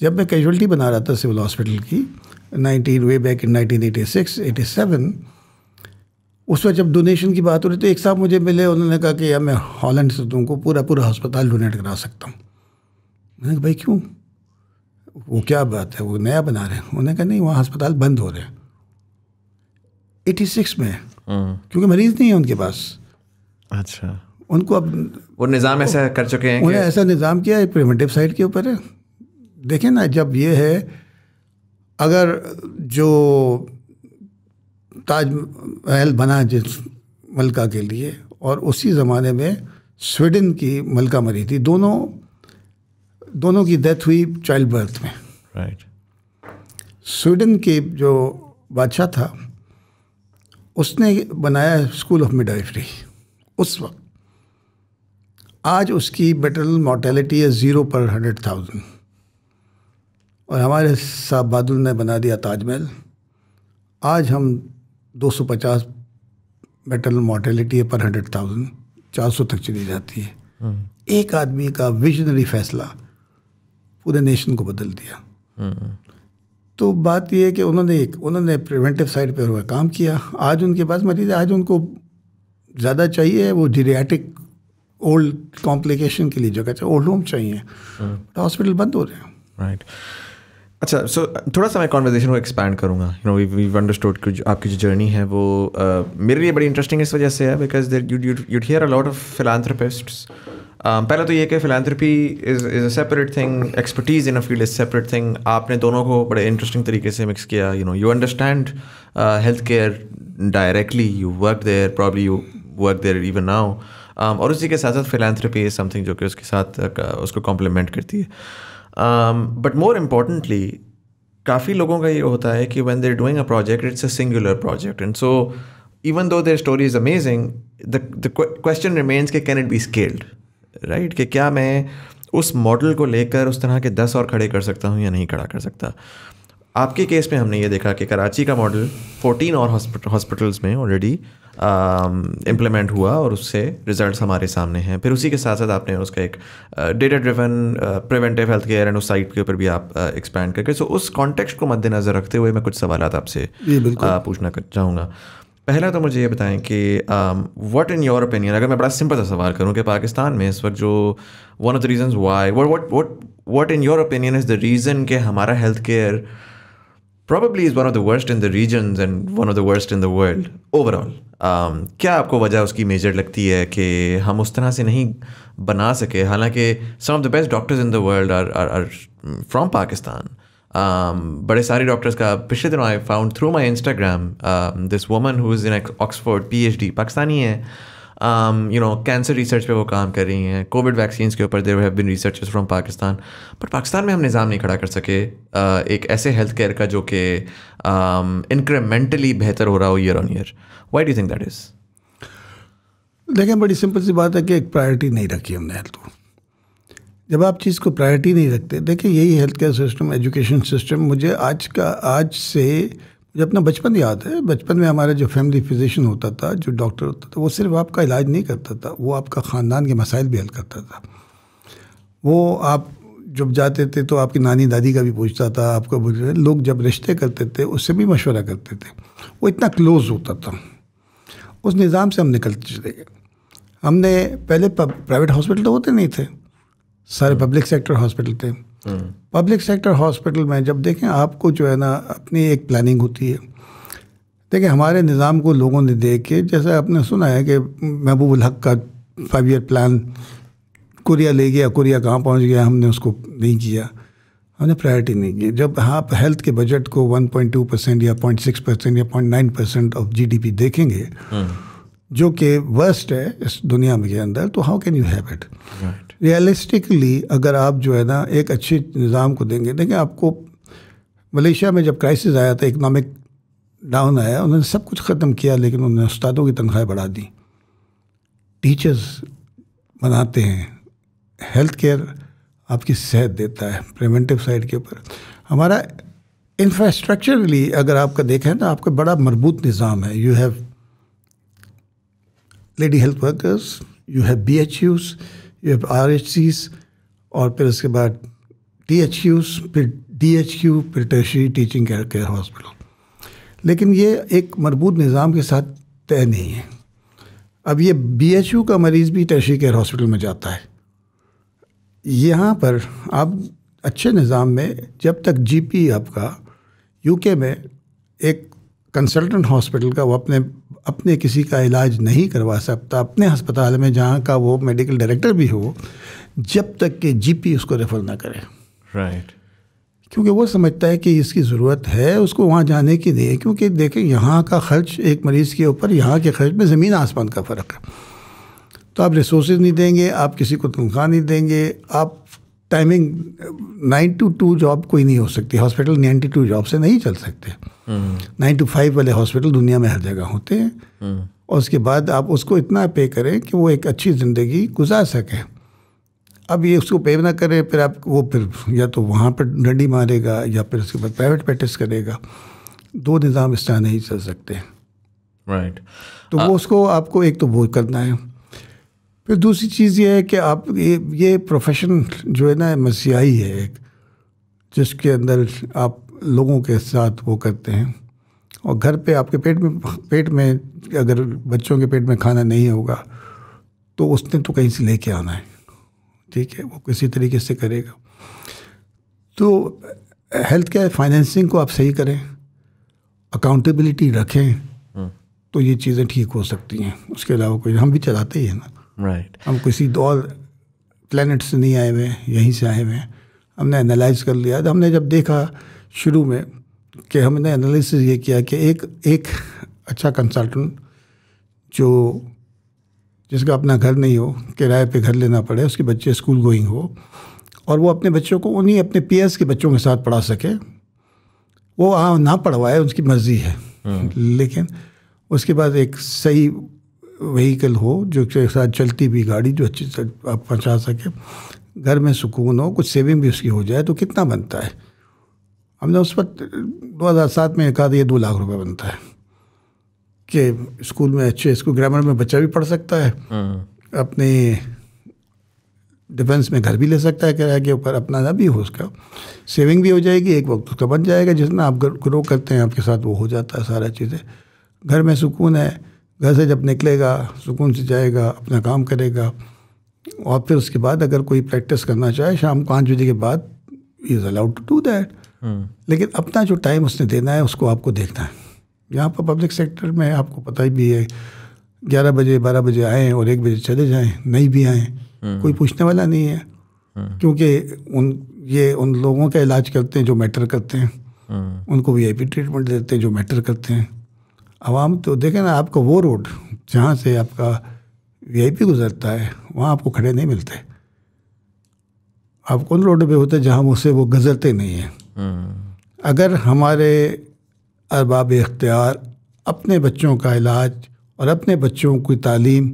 जब मैं कैजुअल्टी बना रहा था सिविल हॉस्पिटल की nineteen way back in nineteen eighty six eighty seven उस वक्त जब डोनेशन की बात हो रही तो एक साहब मुझे मिले उन्होंने कहा कि यार मैं हॉलैंड से तुमको पूरा पूरा अस्पताल डोनेट करा सकता हूँ मैंने कहा भाई क्यों वो क्या बात है वो नया बना रहे हैं उन्होंने कहा नहीं वहाँ अस्पताल बंद हो रहे हैं एटी सिक्स में हम्म। क्योंकि मरीज नहीं है उनके पास अच्छा उनको अब वो निज़ाम ऐसा कर चुके हैं उन्हें ऐसा निज़ाम किया है प्रिवेंटिव साइड के ऊपर है देखें ना जब ये है अगर जो महल बना जिस मलका के लिए और उसी ज़माने में स्वीडन की मलका मरी थी दोनों दोनों की डेथ हुई चाइल्ड बर्थ में राइट स्वीडन के जो बादशाह था उसने बनाया स्कूल ऑफ मिडाइफ्री उस वक्त आज उसकी बेटर मोर्टेलिटी है ज़ीरो पर हंड्रेड थाउजेंड और हमारे साहब बहादुर ने बना दिया ताजमहल आज हम 250 बेटर मोर्टेलिटी है पर हंड्रेड थाउजेंड चार सौ तक चली जाती है हम्म। एक आदमी का विजनरी फैसला पूरे नेशन को बदल दिया हम्म। तो बात यह है कि उन्होंने एक उन्होंने प्रिवेंटिव साइड पर हुआ काम किया आज उनके पास मरीज आज उनको ज़्यादा चाहिए वो जीरियाटिक ओल्ड कॉम्प्लिकेशन के लिए जगह चाहिए ओल्ड होम चाहिए हॉस्पिटल हम्म। तो बंद हो रहे हैं राइट अच्छा सो थोड़ा सा मैं कॉन्वर्जेशन को एक्सपैंड करूँगा you know we we understood की आपकी जो जर्नी है वो uh, मेरे लिए बड़ी इंटरेस्टिंग इस वजह से है because there you hear a lot of philanthropists Um, पहला तो ये कि philanthropy is is a separate thing expertise in a field is separate thing आपने दोनों को बड़े इंटरेस्टिंग तरीके से मिक्स किया you know you understand health care directly you work there probably you work there even now और उसी के साथ साथ फिलानथ्रपी इज़ समथिंग जो कि उसके साथ uh, उसको कॉम्प्लीमेंट करती है बट मोर इम्पॉर्टेंटली काफ़ी लोगों का ये होता है कि when they're doing a project it's a singular project and so even though their story is amazing the question remains के can it be scaled right कि क्या मैं उस मॉडल को लेकर उस तरह के दस और खड़े कर सकता हूँ या नहीं खड़ा कर सकता आपके केस में हमने ये देखा कि कराची का मॉडल 14 और हॉस्पिटल्स में ऑलरेडी इम्प्लीमेंट um, हुआ और उससे रिजल्ट्स हमारे सामने हैं फिर उसी के साथ साथ आपने उसका एक data driven preventive health care and उस साइट के ऊपर भी आप एक्सपैंड uh, करके सो उस कॉन्टेक्स्ट को मद्देनज़र रखते हुए मैं कुछ सवाल आपसे uh, पूछना चाहूँगा पहला तो मुझे ये बताएं कि वट इन योर ओपिनियन अगर मैं बड़ा सिंपल सा सवाल करूं कि पाकिस्तान में इस वक्त जो one of the reasons why what what what in your opinion is the reason कि हमारा health care probably is one of the worst in the region and one of the worst in the world overall क्या आपको वजह उसकी major लगती है कि हम उस तरह से नहीं बना सके हालांकि some of the best doctors in the world are are from Pakistan Um, बड़े सारे डॉक्टर्स का पिछले दिनों through my Instagram this Instagram who is in who Oxford P H D Pakistani है यू नो कैंसर रिसर्च पे वो काम कर रही हैं कोविड वैक्सीन के ऊपर there have been researchers from Pakistan but Pakistan में हम निज़ाम नहीं खड़ा कर सके uh, एक ऐसे हेल्थ केयर का जो कि इंक्रीमेंटली um, बेहतर हो रहा हो year on year why do think that is देखें बड़ी सिंपल सी बात है कि एक प्रायोरिटी नहीं रखी हमने हेल्थ को जब आप चीज़ को प्रायोरिटी नहीं रखते देखिए यही health care system education system मुझे आज का आज से मुझे अपना बचपन याद है बचपन में हमारा जो फैमिली फिजिशियन होता था जो डॉक्टर होता था वो सिर्फ आपका इलाज नहीं करता था वो आपका ख़ानदान के मसाइल भी हल करता था वो आप जब जाते थे तो आपकी नानी दादी का भी पूछता था आपका लोग जब रिश्ते करते थे उससे भी मशवरा करते थे वो इतना क्लोज होता था उस निज़ाम से हम निकलते चले गए हमने पहले प्राइवेट हॉस्पिटल तो होते नहीं थे सारे पब्लिक सेक्टर हॉस्पिटल थे पब्लिक सेक्टर हॉस्पिटल में जब देखें आपको जो है ना अपनी एक प्लानिंग होती है देखिए हमारे निज़ाम को लोगों ने देख के जैसे आपने सुना है कि महबूबुल हक का फाइव ईयर प्लान कोरिया ले गया कोरिया कहाँ पहुँच गया हमने उसको नहीं किया हमने प्रायोरिटी नहीं की जब आप हेल्थ के बजट को 1.2 परसेंट या 0.6 परसेंट या 0.9 परसेंट ऑफ जीडीपी देखेंगे जो कि वर्स्ट है इस दुनिया में के अंदर तो how can you have it realistically अगर आप जो है ना एक अच्छे निज़ाम को देंगे देखें आपको मलेशिया में जब क्राइसिस आया था इकनॉमिक डाउन आया उन्होंने सब कुछ ख़त्म किया लेकिन उन्होंने उस्तादों की तनख्वाहें बढ़ा दी टीचर्स बनाते हैं हेल्थ केयर आपकी सेहत देता है प्रिवेंटिव साइड के ऊपर हमारा इंफ्रास्ट्रक्चरली अगर आपका देखें तो आपका बड़ा मरबूत निज़ाम है you have lady health workers you have B H Us you have R H Cs और फिर उसके बाद टी एच क्यूज फिर डी एच क्यू फिर टर्शरी टीचिंग केयर हॉस्पिटल लेकिन ये एक मरबूत निज़ाम के साथ तय नहीं है अब ये बी एच यू का मरीज़ भी टर्शरी केयर हॉस्पिटल में जाता है यहाँ पर आप अच्छे निज़ाम में जब तक जी पी आपका यू के में एक कंसल्टेंट हॉस्पिटल का वो अपने अपने किसी का इलाज नहीं करवा सकता अपने अस्पताल में जहाँ का वो मेडिकल डायरेक्टर भी हो जब तक कि जीपी उसको रेफ़र ना करे राइट right. क्योंकि वो समझता है कि इसकी ज़रूरत है उसको वहाँ जाने की नहीं है क्योंकि देखें यहाँ का खर्च एक मरीज़ के ऊपर यहाँ के खर्च में ज़मीन आसमान का फ़र्क है तो आप रिसोर्स नहीं देंगे आप किसी को तनख्वाह नहीं देंगे आप timing nine to two job कोई नहीं हो सकती हॉस्पिटल नाइनटी टू जॉब से नहीं चल सकते नाइन टू फाइव वाले हॉस्पिटल दुनिया में हर जगह होते हैं हम्म। और उसके बाद आप उसको इतना पे करें कि वो एक अच्छी ज़िंदगी गुजार सकें अब ये उसको पे ना करें फिर आप वो फिर या तो वहाँ पर डंडी मारेगा या फिर उसके बाद प्राइवेट प्रैक्टिस करेगा दो निज़ाम इस तरह नहीं चल सकते राइट right. तो आ... वो उसको आपको एक तो वो करना है फिर दूसरी चीज़ ये है कि आप ये ये प्रोफेशन जो है ना मसीहाई है एक जिसके अंदर आप लोगों के साथ वो करते हैं और घर पे आपके पेट में पेट में अगर बच्चों के पेट में खाना नहीं होगा तो उसने तो कहीं से लेके आना है ठीक है वो किसी तरीके से करेगा तो हेल्थ केयर फाइनेंसिंग को आप सही करें अकाउंटेबिलिटी रखें हम्म। तो ये चीज़ें ठीक हो सकती हैं उसके अलावा कोई हम भी चलाते ही हैं ना राइट right. हम किसी और प्लानट से नहीं आए हुए यहीं से आए हुए हैं हमने एनालाइज कर लिया तो हमने जब देखा शुरू में कि हमने एनालिसिस ये किया कि एक एक अच्छा कंसल्टेंट जो जिसका अपना घर नहीं हो किराए पे घर लेना पड़े उसके बच्चे स्कूल गोइंग हो और वो अपने बच्चों को उन्हीं अपने पीएस के बच्चों के साथ पढ़ा सके वो हाँ ना पढ़वाए उसकी मर्ज़ी है हम्म। लेकिन उसके बाद एक सही व्हीकल हो जो के साथ चलती भी गाड़ी जो अच्छी से आप पहुँचा सके घर में सुकून हो कुछ सेविंग भी उसकी हो जाए तो कितना बनता है हमने उस वक्त दो हज़ार सात में कहा था ये दो लाख रुपए बनता है कि स्कूल में अच्छे स्कूल ग्रामर में बच्चा भी पढ़ सकता है हम्म। अपने डिफेंस में घर भी ले सकता है किराए के ऊपर अपना ना भी हो उसका सेविंग भी हो जाएगी एक वक्त उसका बन जाएगा जितना आप ग्रो करते हैं आपके साथ वो हो जाता है सारा चीज़ें घर में सुकून है घर से जब निकलेगा सुकून से जाएगा अपना काम करेगा और फिर उसके बाद अगर कोई प्रैक्टिस करना चाहे शाम पाँच बजे के बाद is allowed to do that लेकिन अपना जो टाइम उसने देना है उसको आपको देखना है यहाँ पर पब्लिक सेक्टर में आपको पता ही भी है ग्यारह बजे बारह बजे आएँ और एक बजे चले जाएँ नहीं भी आएँ हम्म। कोई पूछने वाला नहीं है हम्म। क्योंकि उन ये उन लोगों का इलाज करते हैं जो मैटर करते हैं हम्म। उनको वी आई पी ट्रीटमेंट देते हैं जो मैटर करते हैं आवाम तो देखें ना आपका वो रोड जहाँ से आपका वीआईपी गुजरता है वहाँ आपको खड़े नहीं मिलते आप उन रोड पे होते जहाँ मुझसे वो गुजरते नहीं हैं हम्म। अगर हमारे अरबाब इख्तियार अपने बच्चों का इलाज और अपने बच्चों की तालीम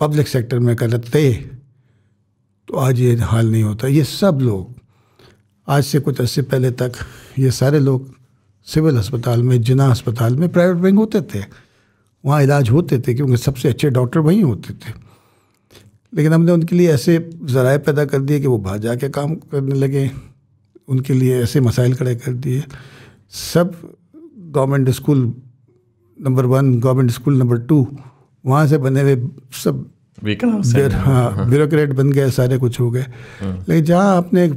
पब्लिक सेक्टर में करते तो आज ये हाल नहीं होता ये सब लोग आज से कुछ अर्से पहले तक ये सारे लोग सिविल अस्पताल में जिना अस्पताल में प्राइवेट बैंक होते थे वहाँ इलाज होते थे क्योंकि सबसे अच्छे डॉक्टर वहीं होते थे लेकिन हमने उनके लिए ऐसे ज़राए पैदा कर दिए कि वो बाहर के काम करने लगे उनके लिए ऐसे मसाइल खड़े कर दिए सब government school number one government school number two वहाँ से बने हुए सब हाँ ब्यूरोक्रेट हाँ। बन गए सारे कुछ हो गए हाँ। लेकिन जहाँ आपने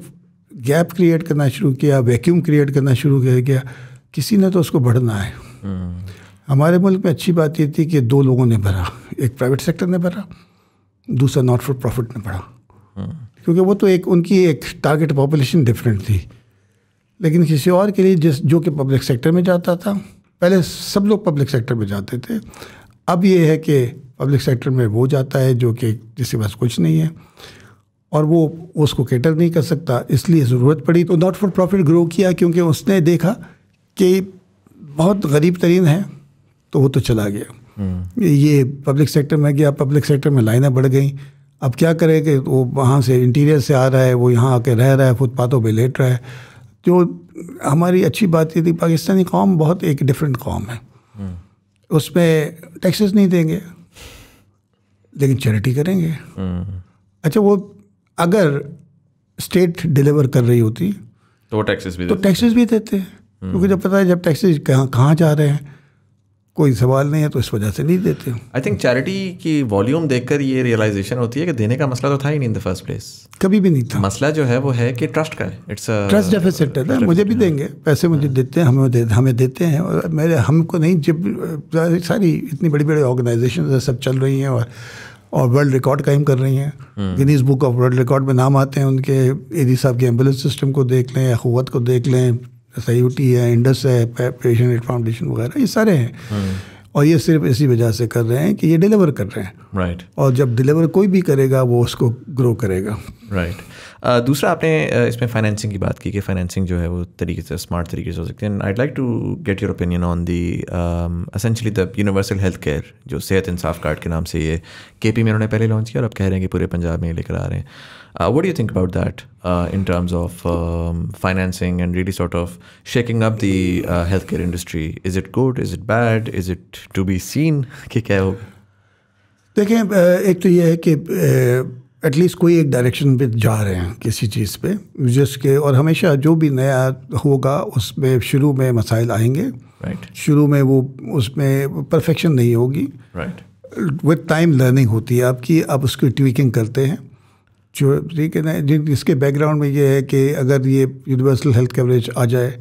गैप क्रिएट करना शुरू किया वैक्यूम क्रिएट करना शुरू कर गया किसी ने तो उसको बढ़ना है हमारे मुल्क में अच्छी बात ये थी कि दो लोगों ने भरा एक प्राइवेट सेक्टर ने भरा दूसरा नॉट फॉर प्रॉफिट ने भरा क्योंकि वो तो एक उनकी एक टारगेट पॉपुलेशन डिफरेंट थी लेकिन किसी और के लिए जिस जो कि पब्लिक सेक्टर में जाता था पहले सब लोग पब्लिक सेक्टर में जाते थे अब ये है कि पब्लिक सेक्टर में वो जाता है जो कि जिसके पास कुछ नहीं है और वो उसको कैटर नहीं कर सकता इसलिए ज़रूरत पड़ी तो नॉट फॉर प्रॉफिट ग्रो किया क्योंकि उसने देखा कि बहुत गरीब तरीन है तो वो तो चला गया हम्म। ये पब्लिक सेक्टर में गया पब्लिक सेक्टर में लाइनें बढ़ गई अब क्या करें कि वो वहाँ से इंटीरियर से आ रहा है वो यहाँ आके रह रहा है फुटपाथों पे लेट रहा है जो हमारी अच्छी बात ये थी पाकिस्तानी कौम बहुत एक डिफरेंट कौम है हम्म। उसमें टैक्सेस नहीं देंगे लेकिन चैरिटी करेंगे हम्म। अच्छा वो अगर स्टेट डिलीवर कर रही होती तो टैक्सेस भी तो टैक्सेस भी देते हैं क्योंकि जब पता है जब टैक्सी कहाँ कहाँ जा रहे हैं कोई सवाल नहीं है तो इस वजह से नहीं देते आई थिंक चैरिटी की वॉल्यूम देखकर ये रियलाइजेशन होती है कि देने का मसला तो था ही नहीं इन द फर्स्ट प्लेस कभी भी नहीं था मसला जो है वो है कि ट्रस्ट का इट्स ट्रस्ट डेफिसिट है मुझे भी देंगे पैसे मुझे हाँ। देते हैं हमें दे, हमें देते हैं और मेरे हमको नहीं जब सारी इतनी बड़ी बड़ी ऑर्गेनाइजेशन सब चल रही हैं और और वर्ल्ड रिकॉर्ड कायम कर रही हैं Guinness book of world record में नाम आते हैं उनके एडी साहब के एम्बुलेंस सिस्टम को देख लें या को देख लें सयूटी है इंडस है पेशन एड फाउंडेशन वगैरह ये सारे हैं हम्म। और ये सिर्फ इसी वजह से कर रहे हैं कि ये डिलीवर कर रहे हैं राइट right. और जब डिलीवर कोई भी करेगा वो उसको ग्रो करेगा राइट right. uh, दूसरा आपने इसमें फाइनेंसिंग की बात की कि फाइनेंसिंग जो है वो तरीके से स्मार्ट तरीके से हो सकती है I like to get your opinion on the essentially the universal health care जो सेहत इंसाफ कार्ड के नाम से ये के पी में उन्होंने पहले लॉन्च किया और अब कह रहे हैं कि पूरे पंजाब में लेकर आ रहे हैं Uh, what do you think about that uh, in terms of um, financing and really sort of shaking up the uh, healthcare industry? Is it good? Is it bad? Is it to be seen? क्या हो देखें एक तो ये है कि at least कोई एक डायरेक्शन पे जा रहे हैं किसी चीज़ पे जिसके और हमेशा जो भी नया होगा उसमें शुरू में मसाइल आएंगे right. शुरू में वो उसमें परफेक्शन नहीं होगी right. विद टाइम लर्निंग होती है आपकी आप उसकी ट्वीकिंग करते हैं जो ठीक है ना जिसके बैकग्राउंड में ये है कि अगर ये यूनिवर्सल हेल्थ कवरेज आ जाए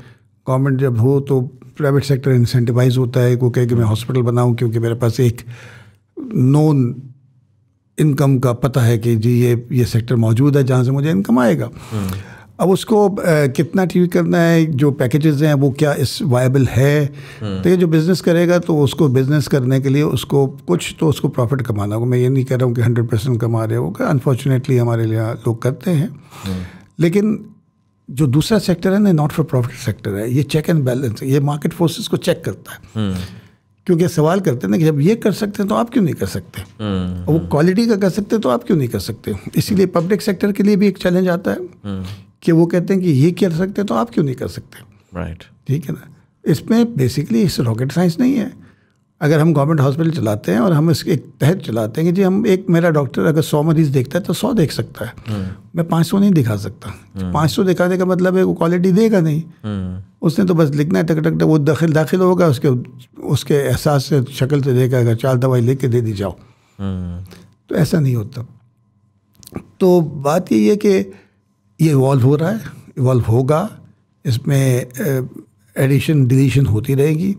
गवर्नमेंट जब हो तो प्राइवेट सेक्टर इंसेंटिवाइज होता है को कहे कि मैं हॉस्पिटल बनाऊं क्योंकि मेरे पास एक नॉन इनकम का पता है कि जी ये ये सेक्टर मौजूद है जहाँ से मुझे इनकम आएगा हम्म। अब उसको कितना टी करना है जो पैकेजेस हैं वो क्या इस वायबल है हम्म। तो ये जो बिज़नेस करेगा तो उसको बिज़नेस करने के लिए उसको कुछ तो उसको प्रॉफिट कमाना होगा मैं ये नहीं कह रहा हूँ कि हंड्रेड परसेंट कमा रहे होगा अनफॉर्चुनेटली हमारे लिए लोग करते हैं हम्म। लेकिन जो दूसरा सेक्टर है ना नॉट फॉर प्रॉफिट सेक्टर है ये चेक एंड बैलेंस ये मार्केट फोर्सेस को चेक करता है हम्म। क्योंकि सवाल करते हैं ना कि जब ये कर सकते हैं तो आप क्यों नहीं कर सकते वो क्वालिटी का कर सकते हैं तो आप क्यों नहीं कर सकते इसीलिए पब्लिक सेक्टर के लिए भी एक चैलेंज आता है कि वो कहते हैं कि ये कर सकते तो आप क्यों नहीं कर सकते राइट right. ठीक है ना इसमें बेसिकली इस रॉकेट साइंस नहीं है अगर हम गवर्नमेंट हॉस्पिटल चलाते हैं और हम इसके एक तहत चलाते हैं कि जी हम एक मेरा डॉक्टर अगर सौ मरीज देखता है तो सौ देख सकता है hmm. मैं पाँच सौ नहीं दिखा सकता hmm. पाँच सौ दिखाने का मतलब है वो क्वालिटी देगा नहीं hmm. उसने तो बस लिखना है टक टक टक वो दाखिल दाखिल होगा उसके उसके एहसास से शक्ल से देखा अगर चार दवाई लिख के दे दी जाओ तो ऐसा नहीं होता तो बात यही है कि ये इवॉल्व हो रहा है इवॉल्व होगा इसमें एडिशन डिलीशन होती रहेगी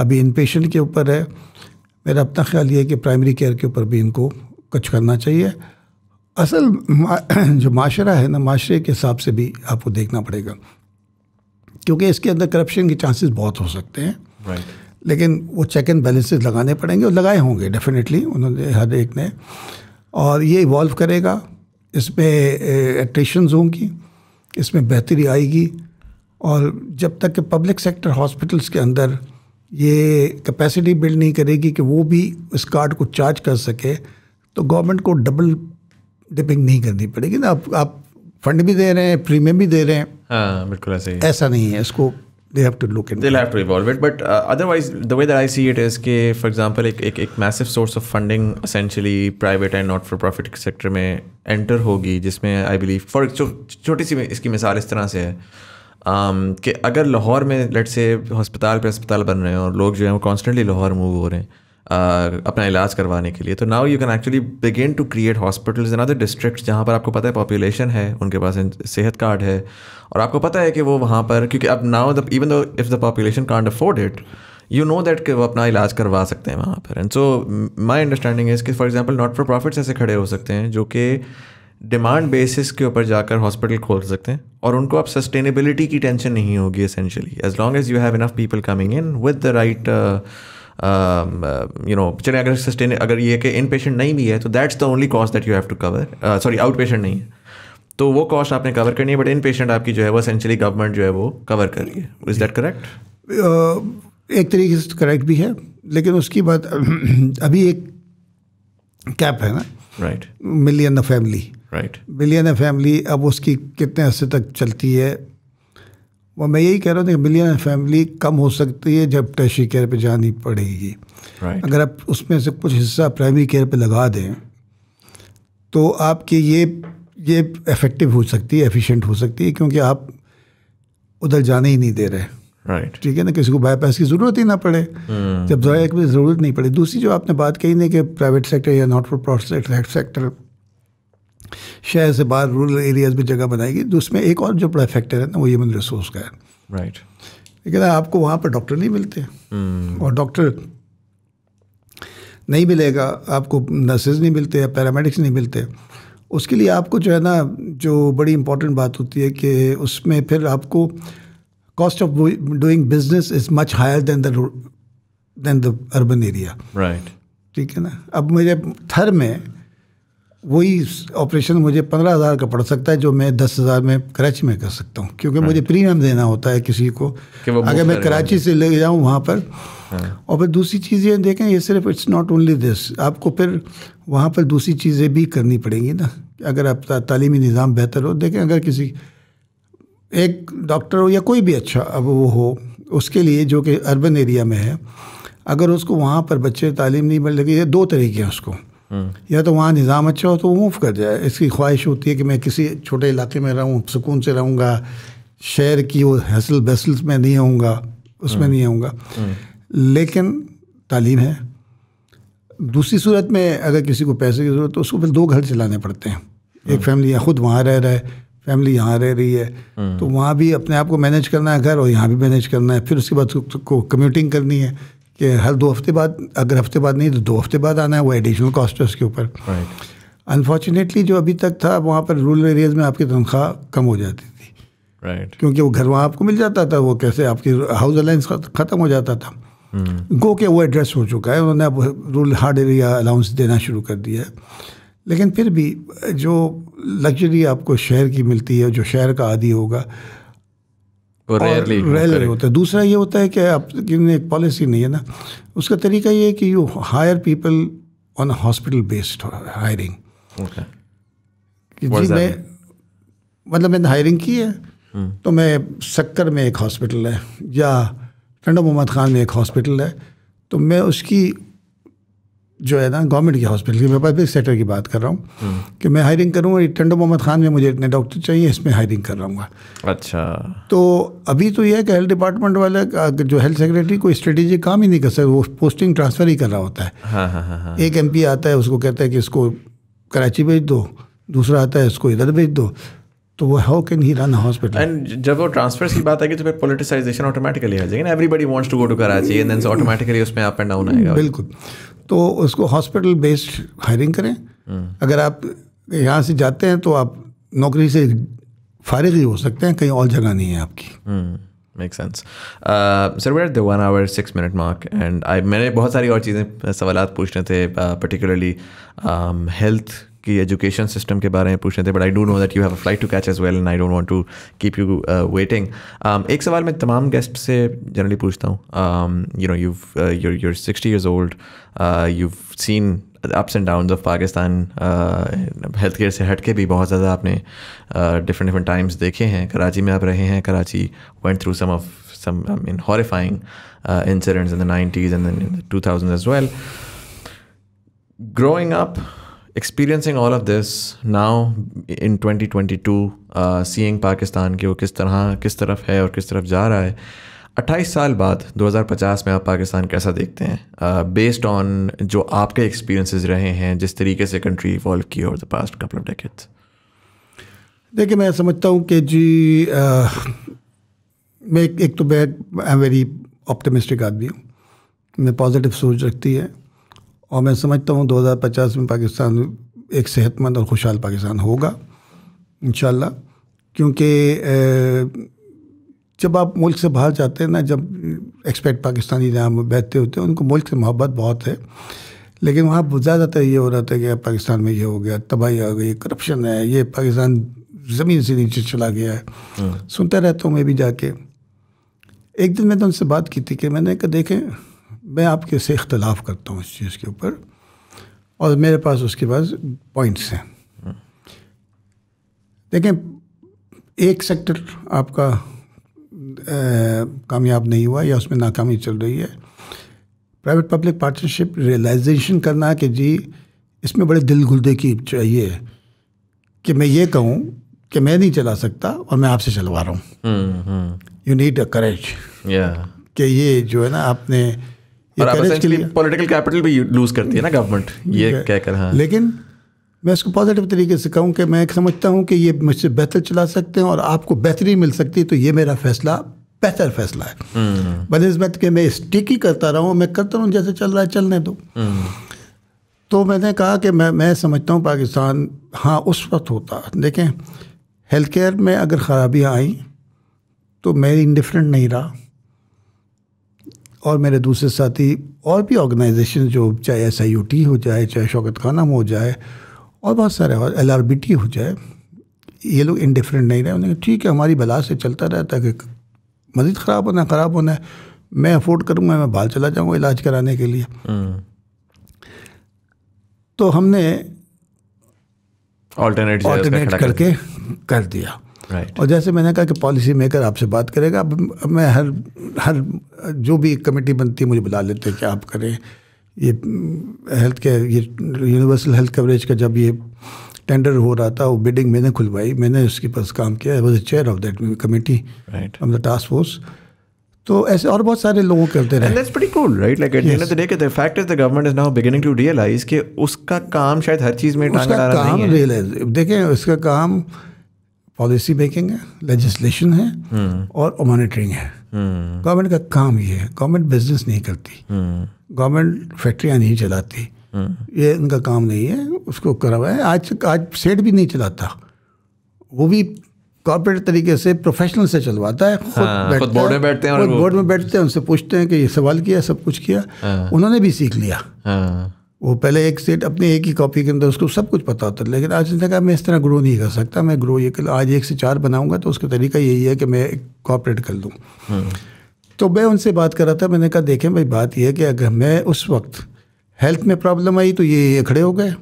अभी इन पेशेंट के ऊपर है मेरा अपना ख्याल ये है कि प्राइमरी केयर के ऊपर भी इनको कुछ करना चाहिए असल जो माशरा है ना माशरे के हिसाब से भी आपको देखना पड़ेगा क्योंकि इसके अंदर करप्शन के चांसेस बहुत हो सकते हैं right. लेकिन वो चेक एंड बैलेंसेज लगाने पड़ेंगे और लगाए होंगे डेफिनेटली उन्होंने हर एक ने और ये इवॉल्व करेगा इसमें एट्रेशंस होंगी इसमें बेहतरी आएगी और जब तक कि पब्लिक सेक्टर हॉस्पिटल्स के अंदर ये कैपेसिटी बिल्ड नहीं करेगी कि वो भी इस कार्ड को चार्ज कर सके तो गवर्नमेंट को डबल डिपिंग नहीं करनी पड़ेगी ना आप आप फंड भी दे रहे हैं प्रीमियम भी दे रहे हैं हाँ बिल्कुल ऐसे ही ऐसा नहीं है इसको they have to look into. They'll that. have to evolve it, but uh, otherwise, the way that I see it is, ke, for example, एक एक एक massive source of funding essentially private and not for profit sector में enter होगी जिसमें I believe for छोटी सी इसकी मिसाल इस तरह से है um, कि अगर लाहौर में लेट से हॉस्पिटल पे अस्पताल बन रहे हैं और लोग जो हैं वो कॉन्स्टेंटली लाहौर मूव हो रहे हैं अपना इलाज करवाने के लिए तो now you can actually begin to create hospital in other district जहाँ पर आपको पता है पॉपुलेशन है उनके पास सेहत कार्ड है और आपको पता है कि वो वहाँ पर क्योंकि अब now the even though if the population can't afford it you know that कि वो अपना इलाज करवा सकते हैं वहाँ पर and so my understanding is कि for example not for profits ऐसे खड़े हो सकते हैं जो कि डिमांड बेसिस के ऊपर जाकर हॉस्पिटल खोल सकते हैं और उनको अब सस्टेनेबिलिटी की टेंशन नहीं होगी essentially as long as you have enough people coming in with the right you know चले अगर सस्टेन अगर ये कि इन पेशेंट नहीं भी है तो that's the only cost that you have to cover sorry outpatient नहीं है तो वो कॉस्ट आपने कवर करनी है बट इन पेशेंट आपकी जो है वो असेंशली गवर्नमेंट जो है वो कवर कर रही है इज़ दैट करेक्ट एक तरीके से करेक्ट भी है लेकिन उसकी बात अभी एक कैप है ना right million the family right million the family अब उसकी कितने हिस्से तक चलती है वो मैं यही कह रहा हूँ कि मिलियन फैमिली कम हो सकती है जब टैशी केयर पे जानी पड़ेगी right. अगर आप उसमें से कुछ हिस्सा प्राइमरी केयर पे लगा दें तो आपकी ये ये इफेक्टिव हो सकती है एफिशिएंट हो सकती है क्योंकि आप उधर जाने ही नहीं दे रहे राइट ठीक है ना किसी को बायपास की ज़रूरत ही ना पड़े hmm. जब ज़रा एक ज़रूरत नहीं पड़े दूसरी जो आपने बात कही ना कि प्राइवेट सेक्टर या नॉट फॉर प्रॉफिट सेक्टर शहर से बाहर रूरल एरियाज़ में जगह बनाएगी तो उसमें एक और जो बड़ा फैक्टर है ना वो ह्यूमन रिसोर्स का है राइट लेकिन आपको वहाँ पर डॉक्टर नहीं मिलते hmm. और डॉक्टर नहीं मिलेगा आपको नर्सेज नहीं मिलते पैरामेडिक्स नहीं मिलते उसके लिए आपको जो है ना जो बड़ी इंपॉर्टेंट बात होती है कि उसमें फिर आपको cost of doing business is much higher than the than the urban area right ठीक है ना अब मुझे थर में वही ऑपरेशन मुझे पंद्रह हज़ार का पड़ सकता है जो मैं दस हज़ार में कराची में कर सकता हूँ क्योंकि मुझे प्रीमियम हाँ। देना होता है किसी को कि अगर मैं कराची से ले जाऊँ वहाँ पर हाँ। और फिर दूसरी चीज़ ये देखें ये सिर्फ इट्स नॉट ओनली दिस आपको फिर वहाँ पर दूसरी चीज़ें भी करनी पड़ेंगी ना अगर आपका तालीमी निज़ाम बेहतर हो देखें अगर किसी एक डॉक्टर हो या कोई भी अच्छा अब वो हो उसके लिए जो कि अर्बन एरिया में है अगर उसको वहाँ पर बच्चे तालीम नहीं मिल लगी दो तरीके हैं उसको या तो वहाँ निज़ाम अच्छा हो तो वो मूव कर जाए इसकी ख्वाहिश होती है कि मैं किसी छोटे इलाके में रहूँ सुकून से रहूँगा शहर की वो हैसल बसल में नहीं आऊँगा उसमें हम्म। नहीं आऊँगा हम्म। लेकिन तालीम है दूसरी सूरत में अगर किसी को पैसे की ज़रूरत तो उसको फिर दो घर चलाने पड़ते हैं एक फैमिली हम्म। ख़ुद वहाँ रह रहा है फैमिली यहाँ रह रही है तो वहाँ भी अपने आप को मैनेज करना है घर और यहाँ भी मैनेज करना है फिर उसके बाद उसको कम्यूटिंग करनी है कि हर दो हफ्ते बाद अगर हफ्ते बाद नहीं तो दो हफ्ते बाद आना है वो एडिशनल कॉस्ट है उसके ऊपर अनफॉर्चुनेटली जो अभी तक था वहाँ पर रूरल एरियाज़ में आपकी तनख्वाह कम हो जाती थी राइट क्योंकि वो घर वहाँ आपको मिल जाता था वो कैसे आपकी हाउस अलाइंस ख़त्म हो जाता था गो hmm. के वो एड्रेस हो चुका है उन्होंने अब रूरल हार्ड एरिया अलाउंस देना शुरू कर दिया है लेकिन फिर भी जो लग्जरी आपको शहर की मिलती है जो शहर का आदि होगा रेयरली होता है दूसरा ये होता है कि आपने एक पॉलिसी नहीं है ना उसका तरीका ये है कि you hire people on hospital based hiring जी मैं मतलब मैंने हायरिंग की है hmm. तो मैं शक्कर में एक हॉस्पिटल है या टंडो मोहम्मद खान में एक हॉस्पिटल है तो मैं उसकी जो है ना गवर्नमेंट के हॉस्पिटल की मैं प्राइवेट सेक्टर की बात कर रहा हूँ कि मैं हायरिंग करूँगा टंडो मोहम्मद खान में मुझे इतने डॉक्टर चाहिए इसमें हायरिंग कर रहा अच्छा तो अभी तो यह है कि हेल्थ डिपार्टमेंट वाले जो हेल्थ सेक्रेटरी कोई स्ट्रेटेजी काम ही नहीं कर सकता वो पोस्टिंग ट्रांसफ़र ही कर रहा होता है हाँ, हाँ, हाँ, एक एम आता है उसको कहता है कि इसको कराची भेज दो दूसरा आता है इसको इधर भेज दो तो वो how can he run hospital and जब वो ट्रांसफर की बात आएगी तो फिर पोलिटिसाइजेशन ऑटोमेटिकली आ जाएगी ना everybody wants to go to Karachi and then automatically उसमें अप एंड डाउन आएगा बिल्कुल तो उसको हॉस्पिटल बेस्ड हायरिंग करें अगर आप यहाँ से जाते हैं तो आप नौकरी से फारिग ही हो सकते हैं कहीं और जगह नहीं है आपकी make sense sir we the one hour six minute mark and I मैंने बहुत सारी और चीज़ें सवाल पूछने थे पर्टिकुलरली uh, हेल्थ की एजुकेशन सिस्टम के बारे में पूछ रहे थे but I don't know that you have a flight to catch as well and I don't want to keep you waiting एक सवाल मैं तमाम गेस्ट से जनरली पूछता हूँ you know you your your sixty years old you seen ups and down of Pakistan health care से हट के भी बहुत ज़्यादा आपने डिफरेंट डिफरेंट टाइम्स देखे हैं कराची में आप रहे हैं Karachi went through some of some I mean horrifying incidents in the the end two thousand as well growing up experiencing all of this now in 2022 seeing Pakistan के वो किस तरह किस तरफ है और किस तरफ जा रहा है 28 साल बाद 2050 में आप पाकिस्तान कैसा देखते हैं बेस्ड uh, ऑन जो आपके एक्सपीरियंसेस रहे हैं जिस तरीके से कंट्री इवॉल्व की और the past couple of decade देखिए मैं समझता हूँ कि जी आ, uh, मैं एक, एक तो but I am very optimistic आदमी हूँ मैं पॉजिटिव सोच रखती है और मैं समझता हूँ 2050 में पाकिस्तान एक सेहतमंद और खुशहाल पाकिस्तान होगा इन क्योंकि जब आप मुल्क से बाहर जाते हैं ना जब एक्सपेक्ट पाकिस्तानी जहाँ बैठते होते हैं उनको मुल्क से मोहब्बत बहुत है लेकिन वहाँ ज़्यादातर ये हो रहा था कि पाकिस्तान में ये हो गया तबाही आ गई करप्शन है ये पाकिस्तान ज़मीन से नीचे चला गया है हाँ। सुनता रहता हूँ मैं भी जाके एक दिन मैंने उनसे बात की थी कि मैंने कहा देखें मैं आपके से इख्तलाफ करता हूँ इस चीज़ के ऊपर और मेरे पास उसके पास पॉइंट्स हैं देखें एक सेक्टर आपका कामयाब नहीं हुआ या उसमें नाकामी चल रही है प्राइवेट पब्लिक पार्टनरशिप रियलाइजेशन करना कि जी इसमें बड़े दिल गुर्दे की चाहिए कि मैं ये कहूँ कि मैं नहीं चला सकता और मैं आपसे चलवा रहा हूँ यू नीड अ करेज कि ये जो है ना आपने पॉलिटिकल कैपिटल भी लूज करती है ना गवर्नमेंट ये कहकर हाँ लेकिन मैं इसको पॉजिटिव तरीके से कहूँ कि मैं समझता हूँ कि ये मुझसे बेहतर चला सकते हैं और आपको बेहतरी मिल सकती है तो ये मेरा फैसला बेहतर फैसला है हम्म। बनस्बत के मैं स्टिक ही करता रहा हूँ मैं करता हूँ जैसे चल रहा है चलने दो हम्म। तो मैंने कहा कि मैं मैं समझता हूँ पाकिस्तान हाँ उस वक्त होता देखें हेल्थ केयर में अगर ख़राबियाँ आई तो मैं इंडिफरेंट नहीं रहा और मेरे दूसरे साथी और भी ऑर्गेनाइजेशन जो चाहे एस आई यू टी हो जाए चाहे शौकत खाना हो जाए और बहुत सारे और एल आर बी टी हो जाए ये लोग इनडिफरेंट नहीं रहे उन्होंने ठीक है हमारी भला से चलता रहता है कि मजीद ख़राब होना ख़राब होना है मैं अफोर्ड करूँगा मैं बाहर चला जाऊँगा इलाज कराने के लिए हम्म। तो हमने ऑल्टरनेट ऑल्टरनेट करके कर दिया right. और जैसे मैंने कहा कि पॉलिसी मेकर आपसे बात करेगा अब, अब मैं हर हर जो भी कमेटी बनती है मुझे बुला लेते हैं कि आप करें ये हेल्थ mm, केयर ये यूनिवर्सल हेल्थ कवरेज का जब ये टेंडर हो रहा था वो बिल्डिंग मैंने खुलवाई मैंने उसके पास काम किया I was a chair of that committee of the task force तो ऐसे और बहुत सारे लोगों करते रहे that's pretty cool right like at the end of the day the fact is the government is now beginning to realise कि उसका काम शायद हर चीज में टांगा रहा नहीं है उसका काम रियलाइज देखें उसका काम पॉलिसी मेकिंग है लेजिस्लेशन है हम्म। और मॉनिटरिंग है हम्म। गवर्नमेंट का काम ये है गवर्नमेंट बिजनेस नहीं करती हम्म। गवर्नमेंट फैक्ट्रियाँ नहीं चलाती ये उनका काम नहीं है उसको करा हुआ है आज आज सेट भी नहीं चलाता वो भी कॉर्पोरेट तरीके से प्रोफेशनल से चलवाता है खुद हाँ, बैठता बोर्ड में बैठते हैं और बोर्ड में बैठते हैं उनसे पूछते हैं कि ये सवाल किया सब कुछ किया हाँ, उन्होंने भी सीख लिया हाँ, वो पहले एक सेट अपने एक ही कॉपी के अंदर उसको सब कुछ पता होता था लेकिन आज उसने कहा मैं इस तरह ग्रो नहीं कर सकता मैं ग्रो ये कर आज एक से चार बनाऊंगा तो उसका तरीका यही है कि मैं कॉपरेट कर लूँ हम्म। तो मैं उनसे बात कर रहा था मैंने कहा देखें भाई बात यह है कि अगर मैं उस वक्त हेल्थ में प्रॉब्लम आई तो ये ये खड़े हो गए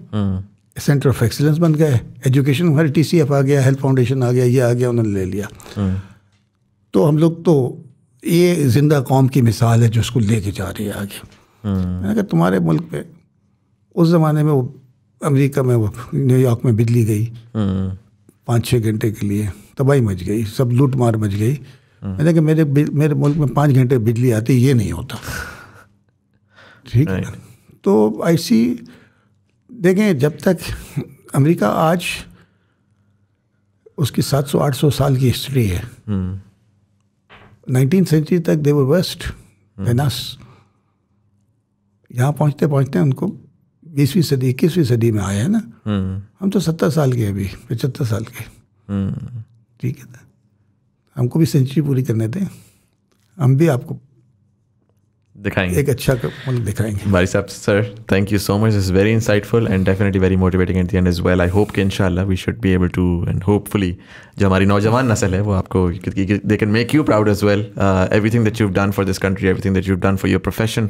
सेंटर ऑफ एक्सीलेंस बन गए एजुकेशन हमारे टी सी एफ आ गया हेल्थ फाउंडेशन आ गया ये आ गया उन्होंने ले लिया हम्म। तो हम लोग तो ये जिंदा कौम की मिसाल है जो उसको लेके जा रही है आगे हम्म। मैंने कहा तुम्हारे मुल्क में उस ज़माने में वो अमेरिका में वो न्यूयॉर्क में बिजली गई हम्म। पाँच छः घंटे के लिए तबाही मच गई सब लूट मार मच गई हम्म। मैंने कहा मेरे मेरे मुल्क में पाँच घंटे बिजली आती ये नहीं होता ठीक है तो ऐसी देखें जब तक अमेरिका आज उसकी 700-800 साल की हिस्ट्री है हम्म। नाइनटीन सेंचुरी तक देवर वेस्ट वेनास यहाँ पहुँचते पहुँचते उनको बीसवीं सदी इक्कीसवीं सदी में आए हैं ना हम्म। हम तो सत्तर साल के अभी पचहत्तर साल के हम्म। ठीक है हमको भी सेंचुरी पूरी करने दें हम भी आपको दिखाएंगे एक अच्छा मतलब दिखाएंगे भाई साहब sir thank you so much is very insightful and definitely very motivating at the end is well I hope कि इंशाल्लाह we should be able to and hopefully जो हमारी नौजवान नस्ल है वो आपको they can make you proud as well everything that you done for this country everything that you done for your profession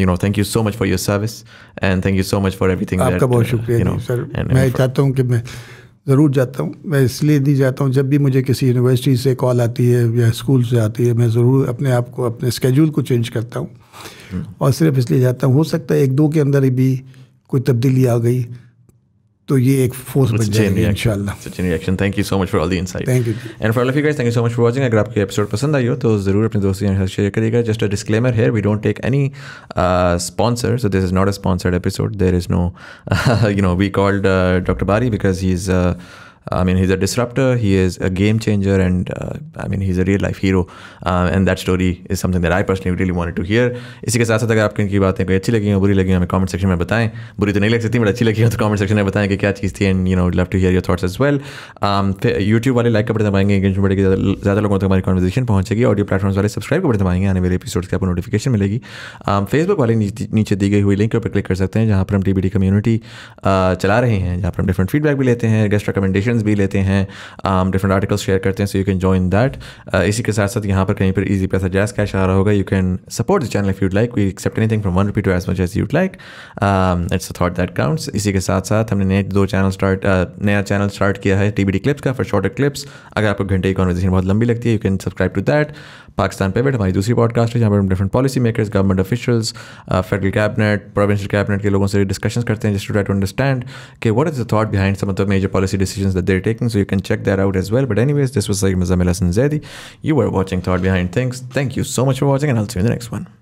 you know thank you so much for your service and thank you so much for everything आपका बहुत शुक्रिया sir मैं चाहता हूँ कि मैं ज़रूर जाता हूँ मैं इसलिए नहीं जाता हूँ जब भी मुझे किसी यूनिवर्सिटी से कॉल आती है या स्कूल से आती है मैं ज़रूर अपने आप को अपने स्केड्यूल को चेंज करता हूँ हम्म। और सिर्फ इसलिए जाता हूँ हो सकता है एक दो के अंदर भी कोई तब्दीली आ गई तो ये एक फोर्स बन जाएगी इंशाल्लाह such reaction thank you so much for all the insight thank you and for all of you guys thank you so much for watching अगर आपको एपिसोड पसंद आई हो तो जरूर अपने दोस्तों के साथ शेयर करिएगा just a disclaimer here we don't take any sponsor so this is not a sponsored episode there is no you know we called doctor Bari because he is Uh, I mean, he's a disruptor, he is a game changer, and uh, I mean, he's a real life hero. Uh, and that story is something that I personally really wanted to hear. इसी के साथ साथ अगर आपको इनकी बातें कोई अच्छी लगी हो बुरी लगी हो हमें कमेंट सेक्शन में बताएं बुरी तो नहीं लग सकती बट अच्छी लगी हो तो कमेंट सेक्शन में बताएं कि क्या चीज़ थी and you know love to hear your thoughts as well YouTube वाले लाइक करते बटन दबाएंगे इंग्लिश बढ़ेगी ज़्यादा लोगों तक हमारी कॉन्वर्जेशन पहुंचेगी ऑडियो प्लेटफॉर्म वाले सब्सक्राइब करते बटन दबाएंगे आने वाले एपिसोड की आपको नोटिफिकेशन मिलेगी फेसबुक um, वाले नीचे दी गई हुई लिंक पर क्लिक कर सकते हैं जहाँ पर हम टी कम्युनिटी uh, चला रहे हैं जहाँ पर हम डिफरेंट फीडबैक भी लेते हैं गेस्ट रिकमेंडेशन क्वेश्चंस भी लेते हैं डिफरेंट आर्टिकल्स शेयर करते हैं so you can join that इसी के साथ साथ यहाँ पर कहीं पर ईजी पैसा जैस कैश आ रहा होगा you can support the channel if you'd like we accept anything from one rupee to as much as you'd like it's a thought that counts इसी के साथ साथ हमने नए दो चैनल स्टार्ट uh, नया चैनल स्टार्ट किया है टी बी डी क्लिप्स का फॉर शॉर्ट क्लिप्स अगर आपको घंटे की कॉन्वर्जेशन बहुत लंबी लगती है you can subscribe to that Pakistan पेवेट हमारी दूसरी पॉडकास्ट है जहाँ पर हम different policy makers government officials federal cabinet provincial cabinet के लोगों से डिस्कशन करते हैं जस्ट टू टू अंडरस्टैंड कि what is the thought behind some of major policy decision there they taking so you can check there out as well but wage this was Maza Mirza Zaidi you are watching thought behind things thank you so much for watching and all see the next one